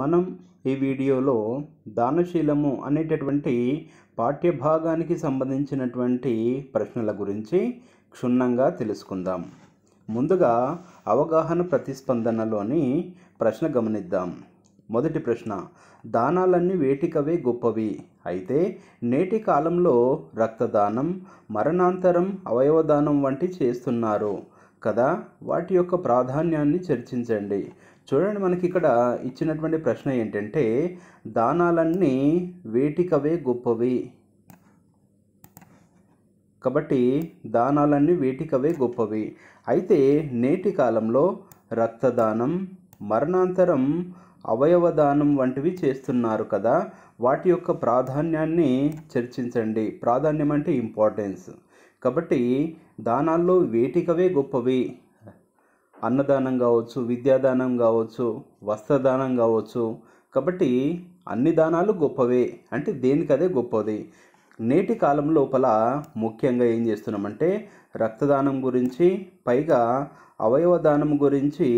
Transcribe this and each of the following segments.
మనం ఈ వీడియోలో దానశీలము అనేటటువంటి పాఠ్యభాగానికి సంబంధించినటువంటి ప్రశ్నల గురించి క్షుణ్ణంగా తెలుసుకుందాం ముందుగా అవగాహన ప్రతిస్పందనలోని ప్రశ్న గమనిద్దాం మొదటి ప్రశ్న దానాలన్నీ వేటికవే గొప్పవి అయితే నేటి కాలంలో రక్తదానం మరణాంతరం అవయవదానం వంటి చేస్తున్నారు కదా వాటి యొక్క ప్రాధాన్యాన్ని చర్చించండి చూడండి మనకి ఇక్కడ ఇచ్చినటువంటి ప్రశ్న ఏంటంటే దానాలన్నీ వేటికవే గొప్పవి కాబట్టి దానాలన్నీ వేటికవే గొప్పవి అయితే నేటి కాలంలో రక్తదానం మరణాంతరం అవయవదానం వంటివి చేస్తున్నారు కదా వాటి యొక్క ప్రాధాన్యాన్ని చర్చించండి ప్రాధాన్యం అంటే ఇంపార్టెన్స్ కాబట్టి దానాల్లో వేటికవే గొప్పవి అన్నదానం కావచ్చు విద్యాదానం కావచ్చు వస్త్రదానం కావచ్చు కాబట్టి అన్ని దానాలు గొప్పవే అంటే దేనికదే గొప్పది నేటి కాలం లోపల ముఖ్యంగా ఏం చేస్తున్నామంటే రక్తదానం గురించి పైగా అవయవ దానం గురించి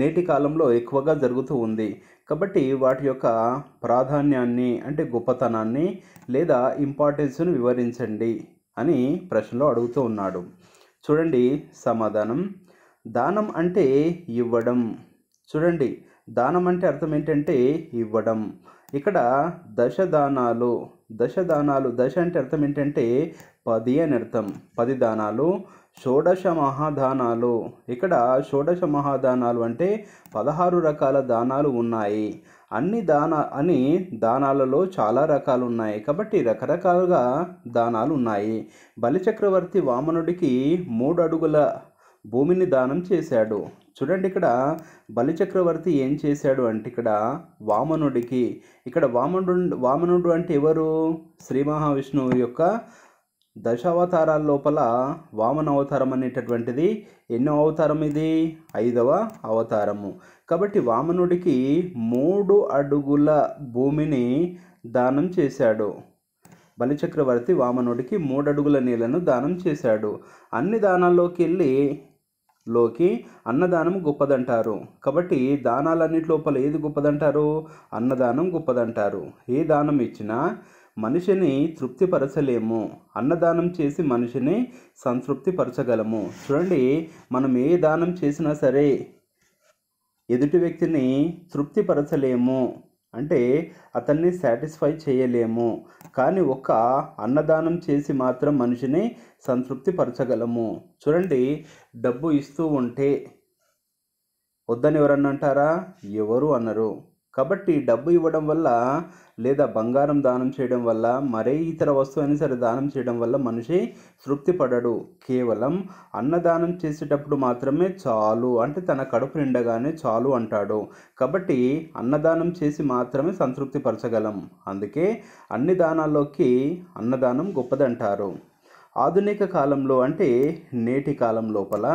నేటి కాలంలో ఎక్కువగా జరుగుతూ ఉంది కాబట్టి వాటి యొక్క ప్రాధాన్యాన్ని అంటే గొప్పతనాన్ని లేదా ఇంపార్టెన్స్ను వివరించండి అని ప్రశ్నలో అడుగుతూ ఉన్నాడు చూడండి సమాధానం దానం అంటే ఇవ్వడం చూడండి దానం అంటే అర్థం ఏంటంటే ఇవ్వడం ఇక్కడ దశదానాలు దశదానాలు దశ అంటే అర్థం ఏంటంటే పది అని అర్థం పది దానాలు షోడశ మహాదానాలు ఇక్కడ షోడశ మహాదానాలు అంటే పదహారు రకాల దానాలు ఉన్నాయి అన్ని దాన అని దానాలలో చాలా రకాలు ఉన్నాయి కాబట్టి రకరకాలుగా దానాలు ఉన్నాయి బలిచక్రవర్తి వామనుడికి మూడు అడుగుల భూమిని దానం చేశాడు చూడండి ఇక్కడ బలిచక్రవర్తి ఏం చేశాడు అంటే ఇక్కడ వామనుడికి ఇక్కడ వామనుడు వామనుడు అంటే ఎవరు శ్రీ మహావిష్ణువు యొక్క దశావతారాల లోపల వామన అవతారం అనేటటువంటిది ఎన్నో అవతారం ఇది ఐదవ అవతారము కాబట్టి వామనుడికి మూడు అడుగుల భూమిని దానం చేశాడు బలిచక్రవర్తి వామనుడికి మూడు అడుగుల నీళ్లను దానం చేశాడు అన్ని దానాల్లోకి వెళ్ళి లోకి అన్నదానం గొప్పదంటారు కాబట్టి దానాలన్నిటి లోపల ఏది గొప్పదంటారు అన్నదానం గొప్పదంటారు ఏ దానం ఇచ్చినా మనిషిని తృప్తిపరచలేము అన్నదానం చేసి మనిషిని సంతృప్తిపరచగలము చూడండి మనం ఏ దానం చేసినా సరే ఎదుటి వ్యక్తిని తృప్తిపరచలేము అంటే అతన్ని సాటిస్ఫై చేయలేము కానీ ఒక్క అన్నదానం చేసి మాత్రం మనిషిని సంతృప్తిపరచగలము చూడండి డబ్బు ఇస్తూ ఉంటే వద్దని ఎవరన్నా అంటారా ఎవరు అన్నారు కాబట్టి డబ్బు ఇవ్వడం వల్ల లేదా బంగారం దానం చేయడం వల్ల మరే ఇతర వస్తువైనా సరే దానం చేయడం వల్ల మనిషి తృప్తి పడడు కేవలం అన్నదానం చేసేటప్పుడు మాత్రమే చాలు అంటే తన కడుపు నిండగానే చాలు అంటాడు కాబట్టి అన్నదానం చేసి మాత్రమే సంతృప్తి పరచగలం అందుకే అన్ని దానాల్లోకి అన్నదానం గొప్పదంటారు ఆధునిక కాలంలో అంటే నేటి కాలం లోపల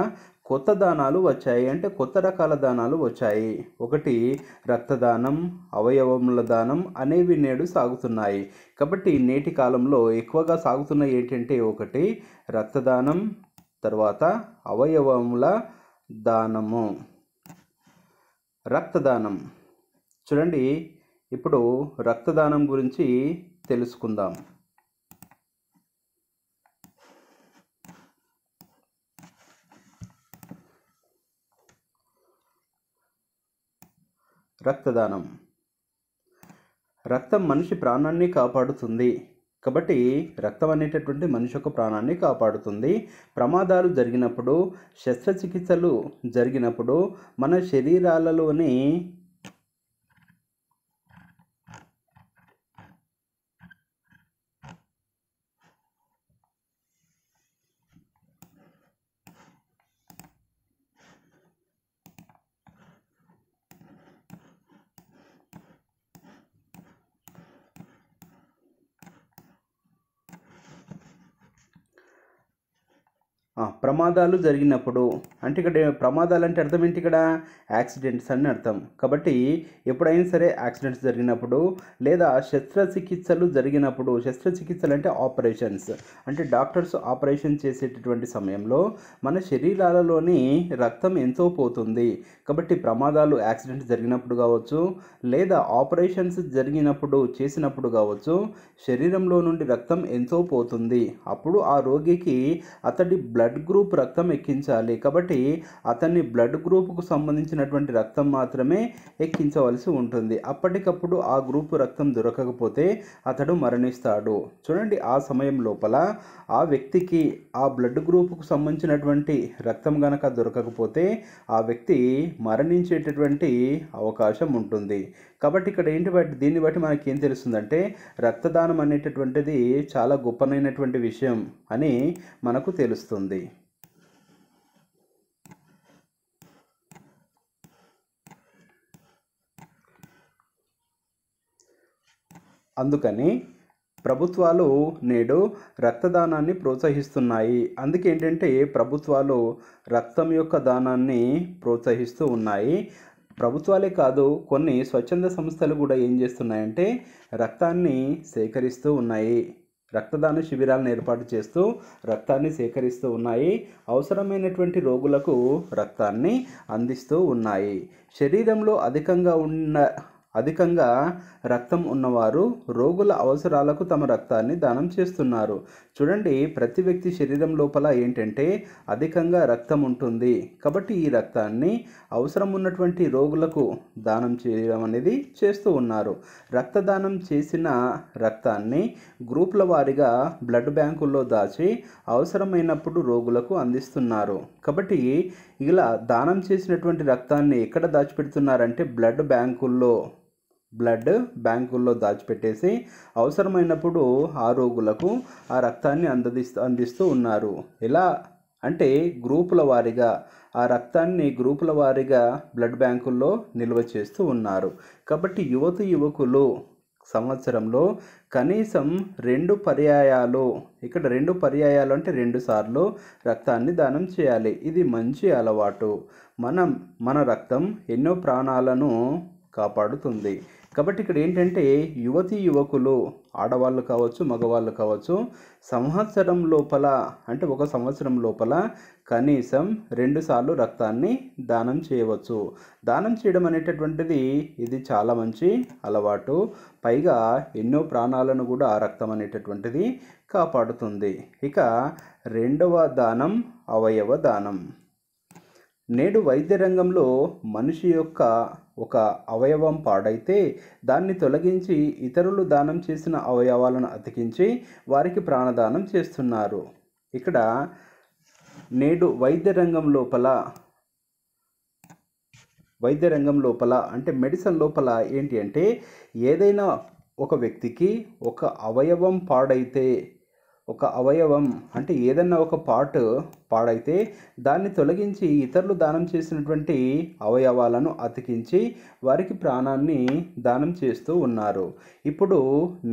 కొత్త దానాలు వచ్చాయి అంటే కొత్త రకాల దానాలు వచ్చాయి ఒకటి రక్తదానం అవయవముల దానం అనేవి నేడు సాగుతున్నాయి కాబట్టి నేటి కాలంలో ఎక్కువగా సాగుతున్న ఏంటంటే ఒకటి రక్తదానం తర్వాత అవయవముల దానము రక్తదానం చూడండి ఇప్పుడు రక్తదానం గురించి తెలుసుకుందాం రక్తదానం రక్తం మనిషి ప్రాణాన్ని కాపాడుతుంది కాబట్టి రక్తం అనేటటువంటి మనిషి యొక్క ప్రాణాన్ని కాపాడుతుంది ప్రమాదాలు జరిగినప్పుడు శస్త్రచికిత్సలు జరిగినప్పుడు మన శరీరాలలోని ആ ప్రమాదాలు జరిగినప్పుడు అంటే ఇక్కడ ప్రమాదాలు అంటే అర్థం ఏంటి ఇక్కడ యాక్సిడెంట్స్ అని అర్థం కాబట్టి ఎప్పుడైనా సరే యాక్సిడెంట్స్ జరిగినప్పుడు లేదా శస్త్రచికిత్సలు జరిగినప్పుడు శస్త్రచికిత్సలు అంటే ఆపరేషన్స్ అంటే డాక్టర్స్ ఆపరేషన్ చేసేటటువంటి సమయంలో మన శరీరాలలోని రక్తం ఎంతో పోతుంది కాబట్టి ప్రమాదాలు యాక్సిడెంట్స్ జరిగినప్పుడు కావచ్చు లేదా ఆపరేషన్స్ జరిగినప్పుడు చేసినప్పుడు కావచ్చు శరీరంలో నుండి రక్తం ఎంతో పోతుంది అప్పుడు ఆ రోగికి అతడి బ్లడ్ గ్రూప్ రక్తం ఎక్కించాలి కాబట్టి అతన్ని బ్లడ్ గ్రూప్కు సంబంధించినటువంటి రక్తం మాత్రమే ఎక్కించవలసి ఉంటుంది అప్పటికప్పుడు ఆ గ్రూప్ రక్తం దొరకకపోతే అతడు మరణిస్తాడు చూడండి ఆ సమయం లోపల ఆ వ్యక్తికి ఆ బ్లడ్ గ్రూప్కు సంబంధించినటువంటి రక్తం గనక దొరకకపోతే ఆ వ్యక్తి మరణించేటటువంటి అవకాశం ఉంటుంది కాబట్టి ఇక్కడ ఏంటి బట్టి దీన్ని బట్టి మనకి ఏం తెలుస్తుందంటే రక్తదానం అనేటటువంటిది చాలా గొప్పనైనటువంటి విషయం అని మనకు తెలుస్తుంది అందుకని ప్రభుత్వాలు నేడు రక్తదానాన్ని ప్రోత్సహిస్తున్నాయి అందుకేంటంటే ప్రభుత్వాలు రక్తం యొక్క దానాన్ని ప్రోత్సహిస్తూ ఉన్నాయి ప్రభుత్వాలే కాదు కొన్ని స్వచ్ఛంద సంస్థలు కూడా ఏం చేస్తున్నాయంటే రక్తాన్ని సేకరిస్తూ ఉన్నాయి రక్తదాన శిబిరాలను ఏర్పాటు చేస్తూ రక్తాన్ని సేకరిస్తూ ఉన్నాయి అవసరమైనటువంటి రోగులకు రక్తాన్ని అందిస్తూ ఉన్నాయి శరీరంలో అధికంగా ఉన్న అధికంగా రక్తం ఉన్నవారు రోగుల అవసరాలకు తమ రక్తాన్ని దానం చేస్తున్నారు చూడండి ప్రతి వ్యక్తి శరీరం లోపల ఏంటంటే అధికంగా రక్తం ఉంటుంది కాబట్టి ఈ రక్తాన్ని అవసరం ఉన్నటువంటి రోగులకు దానం చేయడం అనేది చేస్తూ ఉన్నారు రక్తదానం చేసిన రక్తాన్ని గ్రూపుల వారీగా బ్లడ్ బ్యాంకుల్లో దాచి అవసరమైనప్పుడు రోగులకు అందిస్తున్నారు కాబట్టి ఇలా దానం చేసినటువంటి రక్తాన్ని ఎక్కడ దాచిపెడుతున్నారంటే బ్లడ్ బ్యాంకుల్లో బ్లడ్ బ్యాంకుల్లో దాచిపెట్టేసి అవసరమైనప్పుడు ఆ రోగులకు ఆ రక్తాన్ని అందదిస్తూ అందిస్తూ ఉన్నారు ఎలా అంటే గ్రూపుల వారీగా ఆ రక్తాన్ని గ్రూపుల వారీగా బ్లడ్ బ్యాంకుల్లో నిల్వ చేస్తూ ఉన్నారు కాబట్టి యువత యువకులు సంవత్సరంలో కనీసం రెండు పర్యాయాలు ఇక్కడ రెండు పర్యాయాలు అంటే రెండు సార్లు రక్తాన్ని దానం చేయాలి ఇది మంచి అలవాటు మనం మన రక్తం ఎన్నో ప్రాణాలను కాపాడుతుంది కాబట్టి ఇక్కడ ఏంటంటే యువతి యువకులు ఆడవాళ్ళు కావచ్చు మగవాళ్ళు కావచ్చు సంవత్సరం లోపల అంటే ఒక సంవత్సరం లోపల కనీసం రెండుసార్లు రక్తాన్ని దానం చేయవచ్చు దానం చేయడం అనేటటువంటిది ఇది చాలా మంచి అలవాటు పైగా ఎన్నో ప్రాణాలను కూడా రక్తం అనేటటువంటిది కాపాడుతుంది ఇక రెండవ దానం అవయవ దానం నేడు వైద్య రంగంలో మనిషి యొక్క ఒక అవయవం పాడైతే దాన్ని తొలగించి ఇతరులు దానం చేసిన అవయవాలను అతికించి వారికి ప్రాణదానం చేస్తున్నారు ఇక్కడ నేడు వైద్య రంగం లోపల వైద్య రంగం లోపల అంటే మెడిసిన్ లోపల ఏంటి అంటే ఏదైనా ఒక వ్యక్తికి ఒక అవయవం పాడైతే ఒక అవయవం అంటే ఏదన్నా ఒక పార్ట్ పాడైతే దాన్ని తొలగించి ఇతరులు దానం చేసినటువంటి అవయవాలను అతికించి వారికి ప్రాణాన్ని దానం చేస్తూ ఉన్నారు ఇప్పుడు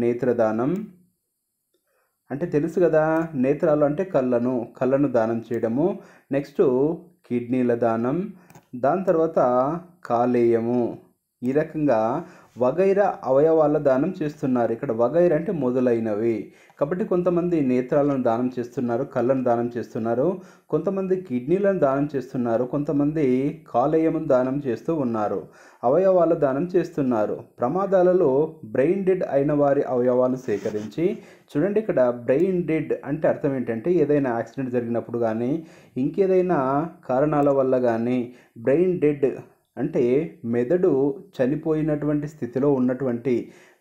నేత్రదానం అంటే తెలుసు కదా నేత్రాలు అంటే కళ్ళను కళ్ళను దానం చేయడము నెక్స్ట్ కిడ్నీల దానం దాని తర్వాత కాలేయము ఈ రకంగా వగైర అవయవాల దానం చేస్తున్నారు ఇక్కడ వగైర అంటే మొదలైనవి కాబట్టి కొంతమంది నేత్రాలను దానం చేస్తున్నారు కళ్ళను దానం చేస్తున్నారు కొంతమంది కిడ్నీలను దానం చేస్తున్నారు కొంతమంది కాలేయమును దానం చేస్తూ ఉన్నారు అవయవాల దానం చేస్తున్నారు ప్రమాదాలలో బ్రెయిన్ డెడ్ అయిన వారి అవయవాలను సేకరించి చూడండి ఇక్కడ బ్రెయిన్ డెడ్ అంటే అర్థం ఏంటంటే ఏదైనా యాక్సిడెంట్ జరిగినప్పుడు కానీ ఇంకేదైనా కారణాల వల్ల కానీ బ్రెయిన్ డెడ్ అంటే మెదడు చనిపోయినటువంటి స్థితిలో ఉన్నటువంటి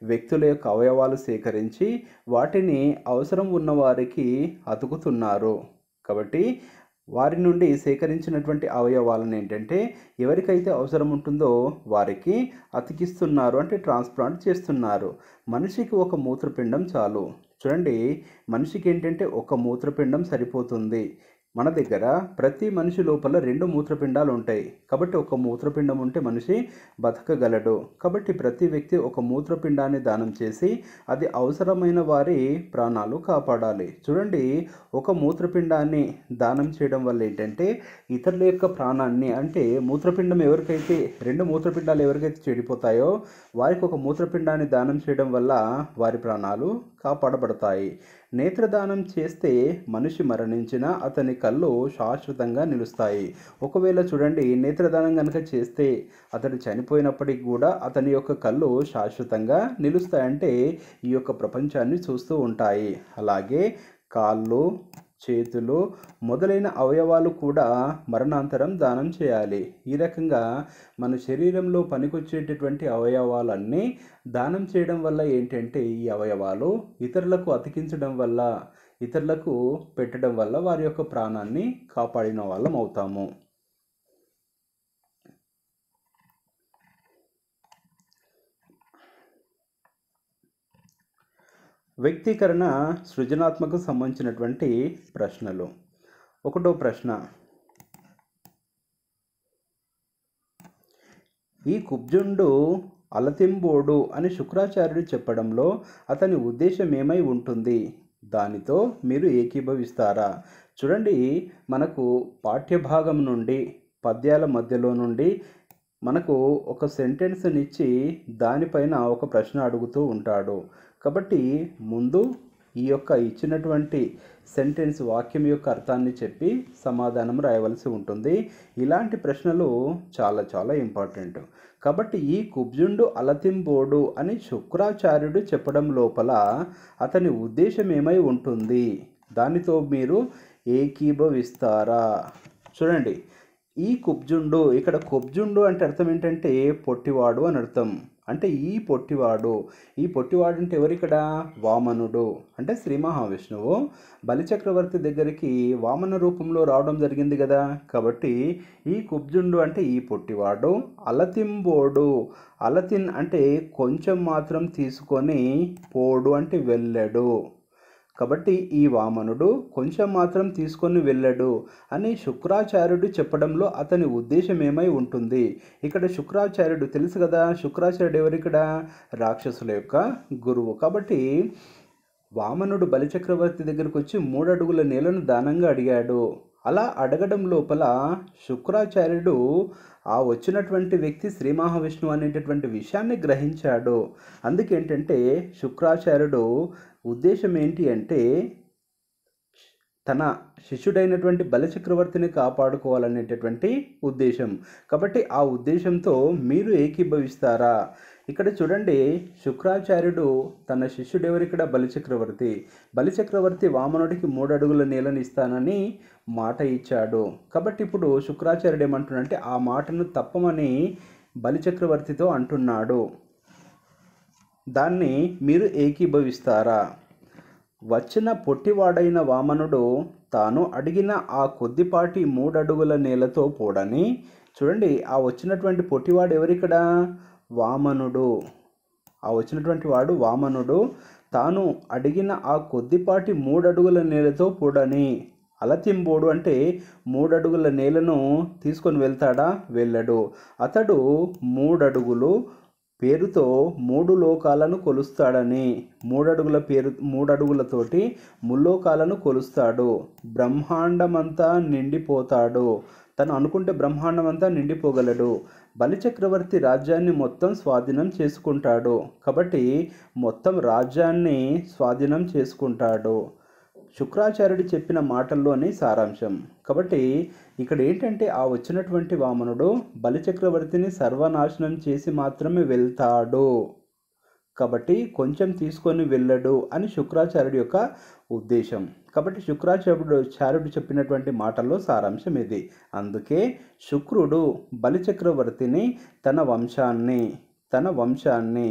వ్యక్తుల యొక్క అవయవాలు సేకరించి వాటిని అవసరం ఉన్నవారికి అతుకుతున్నారు కాబట్టి వారి నుండి సేకరించినటువంటి అవయవాలను ఏంటంటే ఎవరికైతే అవసరం ఉంటుందో వారికి అతికిస్తున్నారు అంటే ట్రాన్స్ప్లాంట్ చేస్తున్నారు మనిషికి ఒక మూత్రపిండం చాలు చూడండి మనిషికి ఏంటంటే ఒక మూత్రపిండం సరిపోతుంది మన దగ్గర ప్రతి మనిషి లోపల రెండు మూత్రపిండాలు ఉంటాయి కాబట్టి ఒక మూత్రపిండం ఉంటే మనిషి బతకగలడు కాబట్టి ప్రతి వ్యక్తి ఒక మూత్రపిండాన్ని దానం చేసి అది అవసరమైన వారి ప్రాణాలు కాపాడాలి చూడండి ఒక మూత్రపిండాన్ని దానం చేయడం వల్ల ఏంటంటే ఇతరుల యొక్క ప్రాణాన్ని అంటే మూత్రపిండం ఎవరికైతే రెండు మూత్రపిండాలు ఎవరికైతే చెడిపోతాయో వారికి ఒక మూత్రపిండాన్ని దానం చేయడం వల్ల వారి ప్రాణాలు కాపాడబడతాయి నేత్రదానం చేస్తే మనిషి మరణించినా అతని కళ్ళు శాశ్వతంగా నిలుస్తాయి ఒకవేళ చూడండి నేత్రదానం కనుక చేస్తే అతను చనిపోయినప్పటికి కూడా అతని యొక్క కళ్ళు శాశ్వతంగా నిలుస్తాయంటే ఈ యొక్క ప్రపంచాన్ని చూస్తూ ఉంటాయి అలాగే కాళ్ళు చేతులు మొదలైన అవయవాలు కూడా మరణాంతరం దానం చేయాలి ఈ రకంగా మన శరీరంలో పనికొచ్చేటటువంటి అవయవాలన్నీ దానం చేయడం వల్ల ఏంటంటే ఈ అవయవాలు ఇతరులకు అతికించడం వల్ల ఇతరులకు పెట్టడం వల్ల వారి యొక్క ప్రాణాన్ని కాపాడిన వాళ్ళం అవుతాము వ్యక్తీకరణ సృజనాత్మకు సంబంధించినటువంటి ప్రశ్నలు ఒకటో ప్రశ్న ఈ కుబ్జుండు అలతింబోడు అని శుక్రాచార్యుడు చెప్పడంలో అతని ఉద్దేశం ఏమై ఉంటుంది దానితో మీరు ఏకీభవిస్తారా చూడండి మనకు పాఠ్యభాగం నుండి పద్యాల మధ్యలో నుండి మనకు ఒక సెంటెన్స్నిచ్చి దానిపైన ఒక ప్రశ్న అడుగుతూ ఉంటాడు కాబట్టి ముందు ఈ యొక్క ఇచ్చినటువంటి సెంటెన్స్ వాక్యం యొక్క అర్థాన్ని చెప్పి సమాధానం రాయవలసి ఉంటుంది ఇలాంటి ప్రశ్నలు చాలా చాలా ఇంపార్టెంట్ కాబట్టి ఈ కుబ్జుండు అలతింబోడు అని శుక్రాచార్యుడు చెప్పడం లోపల అతని ఉద్దేశం ఏమై ఉంటుంది దానితో మీరు ఏకీభవిస్తారా చూడండి ఈ కుబ్జుండు ఇక్కడ కుబ్జుండు అంటే అర్థం ఏంటంటే పొట్టివాడు అని అర్థం అంటే ఈ పొట్టివాడు ఈ పొట్టివాడు అంటే ఎవరిక్కడ వామనుడు అంటే శ్రీ మహావిష్ణువు బలిచక్రవర్తి దగ్గరికి వామన రూపంలో రావడం జరిగింది కదా కాబట్టి ఈ కుబ్జుండు అంటే ఈ పొట్టివాడు అలతింబోడు అలతిన్ అంటే కొంచెం మాత్రం తీసుకొని పోడు అంటే వెళ్ళాడు కాబట్టి ఈ వామనుడు కొంచెం మాత్రం తీసుకొని వెళ్ళడు అని శుక్రాచార్యుడు చెప్పడంలో అతని ఉద్దేశం ఏమై ఉంటుంది ఇక్కడ శుక్రాచార్యుడు తెలుసు కదా శుక్రాచార్యుడు ఎవరిక్కడ రాక్షసుల యొక్క గురువు కాబట్టి వామనుడు బలిచక్రవర్తి దగ్గరకు వచ్చి మూడడుగుల నేలను దానంగా అడిగాడు అలా అడగడం లోపల శుక్రాచార్యుడు ఆ వచ్చినటువంటి వ్యక్తి శ్రీ మహావిష్ణువు అనేటటువంటి విషయాన్ని గ్రహించాడు అందుకేంటంటే శుక్రాచార్యుడు ఉద్దేశం ఏంటి అంటే తన శిష్యుడైనటువంటి బలచక్రవర్తిని కాపాడుకోవాలనేటటువంటి ఉద్దేశం కాబట్టి ఆ ఉద్దేశంతో మీరు ఏకీభవిస్తారా ఇక్కడ చూడండి శుక్రాచార్యుడు తన శిష్యుడెవరిక్కడ బలిచక్రవర్తి బలిచక్రవర్తి వామనుడికి మూడు అడుగుల నీళ్ళని ఇస్తానని మాట ఇచ్చాడు కాబట్టి ఇప్పుడు శుక్రాచార్యుడు ఏమంటున్నాడంటే ఆ మాటను తప్పమని బలిచక్రవర్తితో అంటున్నాడు దాన్ని మీరు ఏకీభవిస్తారా వచ్చిన పొట్టివాడైన వామనుడు తాను అడిగిన ఆ కొద్దిపాటి మూడడుగుల నేలతో పోడని చూడండి ఆ వచ్చినటువంటి పొట్టివాడు ఎవరిక్కడ వామనుడు ఆ వచ్చినటువంటి వాడు వామనుడు తాను అడిగిన ఆ కొద్దిపాటి మూడడుగుల నేలతో పోడని అలతింబోడు అంటే మూడడుగుల నేలను తీసుకొని వెళ్తాడా వెళ్ళడు అతడు మూడడుగులు పేరుతో మూడు లోకాలను కొలుస్తాడని మూడడుగుల పేరు మూడడుగులతోటి ముల్లోకాలను కొలుస్తాడు బ్రహ్మాండమంతా నిండిపోతాడు తను అనుకుంటే బ్రహ్మాండం అంతా నిండిపోగలడు బలిచక్రవర్తి రాజ్యాన్ని మొత్తం స్వాధీనం చేసుకుంటాడు కాబట్టి మొత్తం రాజ్యాన్ని స్వాధీనం చేసుకుంటాడు శుక్రాచార్యుడు చెప్పిన మాటల్లోనే సారాంశం కాబట్టి ఇక్కడ ఏంటంటే ఆ వచ్చినటువంటి వామనుడు బలిచక్రవర్తిని సర్వనాశనం చేసి మాత్రమే వెళ్తాడు కాబట్టి కొంచెం తీసుకొని వెళ్ళడు అని శుక్రాచార్యుడి యొక్క ఉద్దేశం కాబట్టి శుక్రాచార్యుడు చార్యుడు చెప్పినటువంటి మాటల్లో సారాంశం ఇది అందుకే శుక్రుడు బలిచక్రవర్తిని తన వంశాన్ని తన వంశాన్ని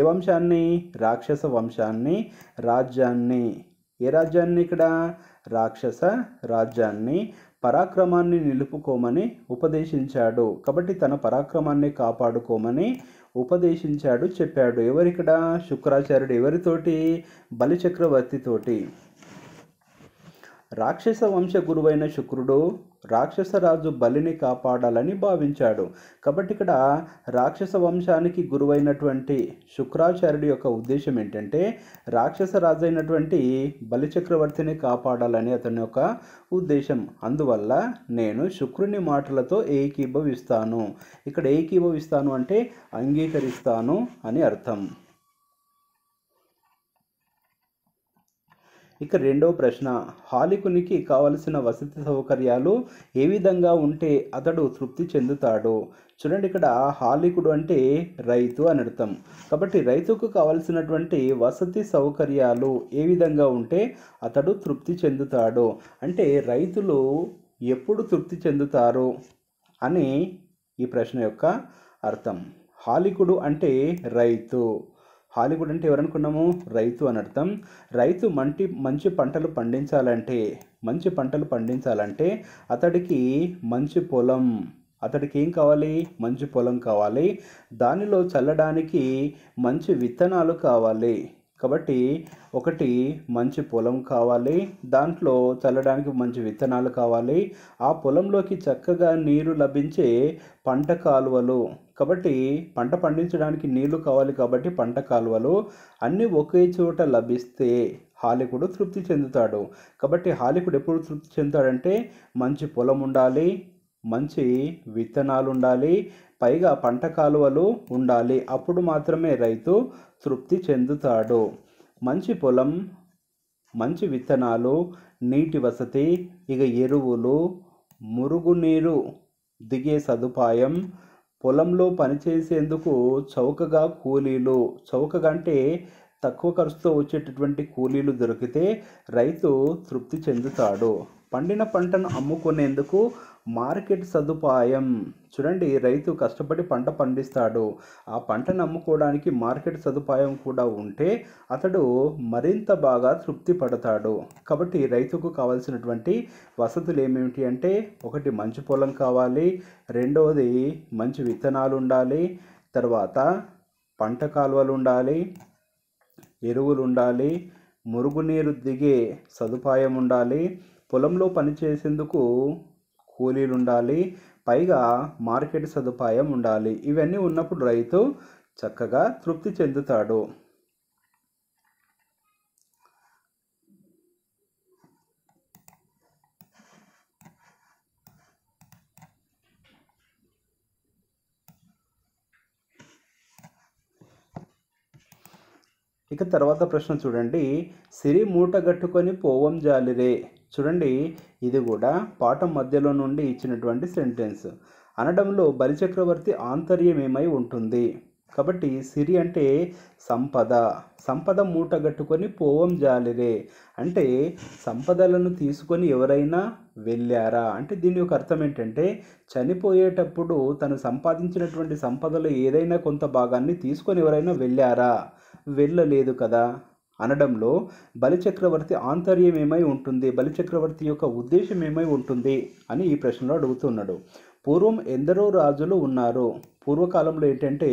ఏ వంశాన్ని రాక్షస వంశాన్ని రాజ్యాన్ని ఏ రాజ్యాన్ని ఇక్కడ రాక్షస రాజ్యాన్ని పరాక్రమాన్ని నిలుపుకోమని ఉపదేశించాడు కాబట్టి తన పరాక్రమాన్ని కాపాడుకోమని ఉపదేశించాడు చెప్పాడు ఎవరిక్కడ శుక్రాచార్యుడు ఎవరితోటి బలిచక్రవర్తితోటి రాక్షస వంశ గురువైన శుక్రుడు రాక్షసరాజు బలిని కాపాడాలని భావించాడు కాబట్టి ఇక్కడ రాక్షస వంశానికి గురువైనటువంటి శుక్రాచార్యుడి యొక్క ఉద్దేశం ఏంటంటే రాక్షస రాజు అయినటువంటి బలిచక్రవర్తిని కాపాడాలని అతని యొక్క ఉద్దేశం అందువల్ల నేను శుక్రుని మాటలతో ఏకీభవిస్తాను ఇక్కడ ఏకీభవిస్తాను అంటే అంగీకరిస్తాను అని అర్థం ఇక రెండవ ప్రశ్న హాలికునికి కావలసిన వసతి సౌకర్యాలు ఏ విధంగా ఉంటే అతడు తృప్తి చెందుతాడు చూడండి ఇక్కడ హాలికుడు అంటే రైతు అని అర్థం కాబట్టి రైతుకు కావలసినటువంటి వసతి సౌకర్యాలు ఏ విధంగా ఉంటే అతడు తృప్తి చెందుతాడు అంటే రైతులు ఎప్పుడు తృప్తి చెందుతారు అని ఈ ప్రశ్న యొక్క అర్థం హాలికుడు అంటే రైతు హాలీవుడ్ అంటే ఎవరనుకున్నాము రైతు అని అర్థం రైతు మంటి మంచి పంటలు పండించాలంటే మంచి పంటలు పండించాలంటే అతడికి మంచి పొలం అతడికి ఏం కావాలి మంచి పొలం కావాలి దానిలో చల్లడానికి మంచి విత్తనాలు కావాలి కాబట్టి ఒకటి మంచి పొలం కావాలి దాంట్లో చల్లడానికి మంచి విత్తనాలు కావాలి ఆ పొలంలోకి చక్కగా నీరు లభించే పంట కాలువలు కాబట్టి పంట పండించడానికి నీళ్లు కావాలి కాబట్టి పంట కాలువలు అన్నీ ఒకే చోట లభిస్తే హాలికుడు తృప్తి చెందుతాడు కాబట్టి హాలికుడు ఎప్పుడు తృప్తి చెందుతాడంటే మంచి పొలం ఉండాలి మంచి విత్తనాలు ఉండాలి పైగా పంట కాలువలు ఉండాలి అప్పుడు మాత్రమే రైతు తృప్తి చెందుతాడు మంచి పొలం మంచి విత్తనాలు నీటి వసతి ఇక ఎరువులు మురుగునీరు దిగే సదుపాయం పొలంలో పనిచేసేందుకు చౌకగా కూలీలు చౌకగంటే తక్కువ ఖర్చుతో వచ్చేటటువంటి కూలీలు దొరికితే రైతు తృప్తి చెందుతాడు పండిన పంటను అమ్ముకునేందుకు మార్కెట్ సదుపాయం చూడండి రైతు కష్టపడి పంట పండిస్తాడు ఆ పంటను అమ్ముకోవడానికి మార్కెట్ సదుపాయం కూడా ఉంటే అతడు మరింత బాగా తృప్తి పడతాడు కాబట్టి రైతుకు కావాల్సినటువంటి వసతులు ఏమిటి అంటే ఒకటి మంచి పొలం కావాలి రెండవది మంచి విత్తనాలు ఉండాలి తర్వాత పంట కాలువలు ఉండాలి ఎరువులు ఉండాలి మురుగునీరు దిగే సదుపాయం ఉండాలి పొలంలో పనిచేసేందుకు కూలీలు ఉండాలి పైగా మార్కెట్ సదుపాయం ఉండాలి ఇవన్నీ ఉన్నప్పుడు రైతు చక్కగా తృప్తి చెందుతాడు ఇక తర్వాత ప్రశ్న చూడండి సిరి మూట గట్టుకొని పోవం జాలిరే చూడండి ఇది కూడా పాఠం మధ్యలో నుండి ఇచ్చినటువంటి సెంటెన్స్ అనడంలో బలిచక్రవర్తి ఆంతర్యమేమై ఉంటుంది కాబట్టి సిరి అంటే సంపద సంపద మూటగట్టుకొని పోవం జాలిరే అంటే సంపదలను తీసుకొని ఎవరైనా వెళ్ళారా అంటే దీని యొక్క అర్థం ఏంటంటే చనిపోయేటప్పుడు తను సంపాదించినటువంటి సంపదలో ఏదైనా కొంత భాగాన్ని తీసుకొని ఎవరైనా వెళ్ళారా వెళ్ళలేదు కదా అనడంలో బలిచక్రవర్తి ఆంతర్యం ఏమై ఉంటుంది బలిచక్రవర్తి యొక్క ఉద్దేశం ఏమై ఉంటుంది అని ఈ ప్రశ్నలో అడుగుతున్నాడు పూర్వం ఎందరో రాజులు ఉన్నారు పూర్వకాలంలో ఏంటంటే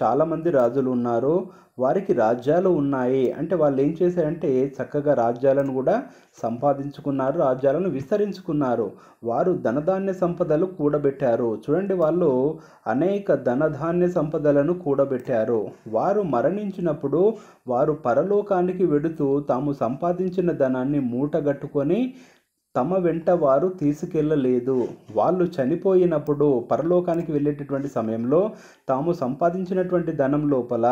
చాలామంది రాజులు ఉన్నారు వారికి రాజ్యాలు ఉన్నాయి అంటే వాళ్ళు ఏం చేశారంటే చక్కగా రాజ్యాలను కూడా సంపాదించుకున్నారు రాజ్యాలను విస్తరించుకున్నారు వారు ధనధాన్య సంపదలు కూడబెట్టారు చూడండి వాళ్ళు అనేక ధనధాన్య సంపదలను కూడబెట్టారు వారు మరణించినప్పుడు వారు పరలోకానికి వెడుతూ తాము సంపాదించిన ధనాన్ని మూటగట్టుకొని తమ వెంట వారు తీసుకెళ్ళలేదు వాళ్ళు చనిపోయినప్పుడు పరలోకానికి వెళ్ళేటటువంటి సమయంలో తాము సంపాదించినటువంటి ధనం లోపల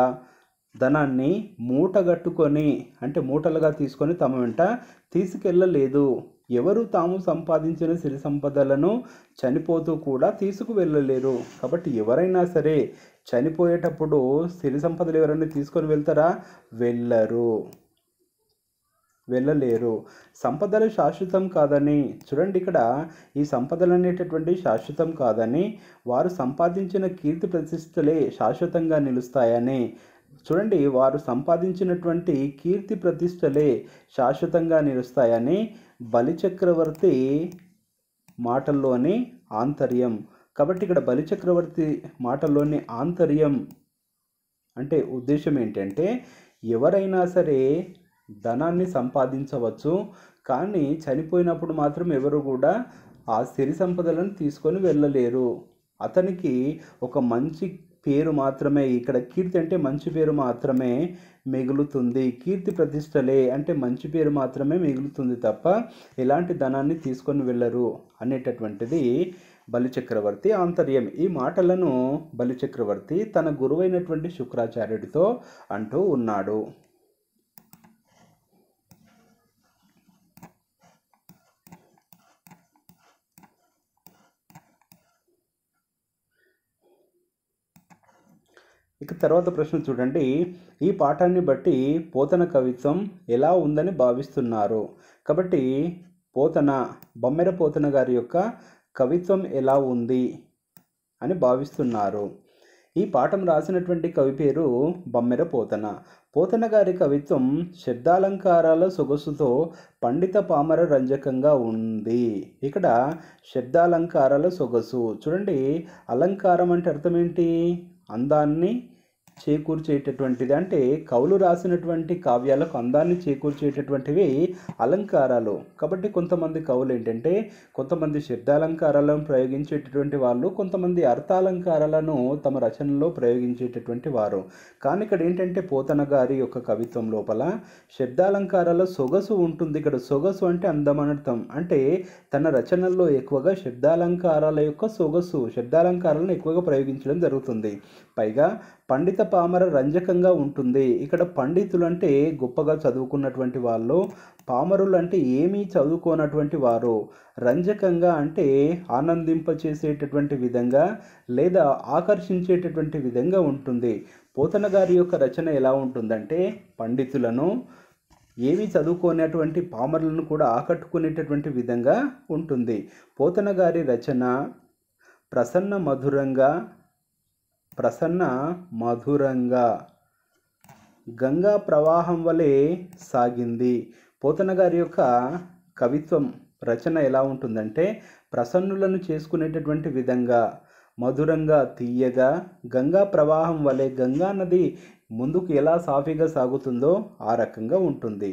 ధనాన్ని మూటగట్టుకొని అంటే మూటలుగా తీసుకొని తమ వెంట తీసుకెళ్ళలేదు ఎవరు తాము సంపాదించిన సిరి సంపదలను చనిపోతూ కూడా తీసుకువెళ్ళలేరు కాబట్టి ఎవరైనా సరే చనిపోయేటప్పుడు సిరి సంపదలు ఎవరైనా తీసుకొని వెళ్తారా వెళ్ళరు వెళ్ళలేరు సంపదలు శాశ్వతం కాదని చూడండి ఇక్కడ ఈ సంపదలు అనేటటువంటి శాశ్వతం కాదని వారు సంపాదించిన కీర్తి ప్రతిష్టలే శాశ్వతంగా నిలుస్తాయని చూడండి వారు సంపాదించినటువంటి కీర్తి ప్రతిష్టలే శాశ్వతంగా నిలుస్తాయని బలిచక్రవర్తి మాటల్లోని ఆంతర్యం కాబట్టి ఇక్కడ బలిచక్రవర్తి మాటల్లోని ఆంతర్యం అంటే ఉద్దేశం ఏంటంటే ఎవరైనా సరే ధనాన్ని సంపాదించవచ్చు కానీ చనిపోయినప్పుడు మాత్రం ఎవరు కూడా ఆ సిరి సంపదలను తీసుకొని వెళ్ళలేరు అతనికి ఒక మంచి పేరు మాత్రమే ఇక్కడ కీర్తి అంటే మంచి పేరు మాత్రమే మిగులుతుంది కీర్తి ప్రతిష్టలే అంటే మంచి పేరు మాత్రమే మిగులుతుంది తప్ప ఎలాంటి ధనాన్ని తీసుకొని వెళ్ళరు అనేటటువంటిది బలిచక్రవర్తి ఆంతర్యం ఈ మాటలను బలిచక్రవర్తి తన గురువైనటువంటి శుక్రాచార్యుడితో అంటూ ఉన్నాడు ఇక తర్వాత ప్రశ్న చూడండి ఈ పాఠాన్ని బట్టి పోతన కవిత్వం ఎలా ఉందని భావిస్తున్నారు కాబట్టి పోతన బొమ్మెర పోతన గారి యొక్క కవిత్వం ఎలా ఉంది అని భావిస్తున్నారు ఈ పాఠం రాసినటువంటి కవి పేరు బొమ్మెర పోతన పోతన గారి కవిత్వం శబ్దాలంకారాల సొగసుతో పండిత పామర రంజకంగా ఉంది ఇక్కడ శబ్దాలంకారాల సొగసు చూడండి అలంకారం అంటే అర్థం ఏంటి అందాన్ని చేకూర్చేటటువంటిది అంటే కవులు రాసినటువంటి కావ్యాలకు అందాన్ని చేకూర్చేటటువంటివి అలంకారాలు కాబట్టి కొంతమంది కవులు ఏంటంటే కొంతమంది శబ్దాలంకారాలను ప్రయోగించేటటువంటి వాళ్ళు కొంతమంది అర్థాలంకారాలను తమ రచనలో ప్రయోగించేటటువంటి వారు కానీ ఇక్కడ ఏంటంటే పోతన గారి యొక్క కవిత్వం లోపల శబ్దాలంకారాల సొగసు ఉంటుంది ఇక్కడ సొగసు అంటే అందమనర్థం అంటే తన రచనల్లో ఎక్కువగా శబ్దాలంకారాల యొక్క సొగసు శబ్దాలంకారాలను ఎక్కువగా ప్రయోగించడం జరుగుతుంది పైగా పండిత పామర రంజకంగా ఉంటుంది ఇక్కడ పండితులు అంటే గొప్పగా చదువుకున్నటువంటి వాళ్ళు పామరులు అంటే ఏమీ చదువుకోనటువంటి వారు రంజకంగా అంటే ఆనందింపచేసేటటువంటి విధంగా లేదా ఆకర్షించేటటువంటి విధంగా ఉంటుంది పోతన గారి యొక్క రచన ఎలా ఉంటుందంటే పండితులను ఏమీ చదువుకోనటువంటి పామరులను కూడా ఆకట్టుకునేటటువంటి విధంగా ఉంటుంది పోతన గారి రచన ప్రసన్న మధురంగా ప్రసన్న మధురంగా గంగా ప్రవాహం వలె సాగింది పోతన గారి యొక్క కవిత్వం రచన ఎలా ఉంటుందంటే ప్రసన్నులను చేసుకునేటటువంటి విధంగా మధురంగా తీయగా గంగా ప్రవాహం వలె గంగా నది ముందుకు ఎలా సాఫీగా సాగుతుందో ఆ రకంగా ఉంటుంది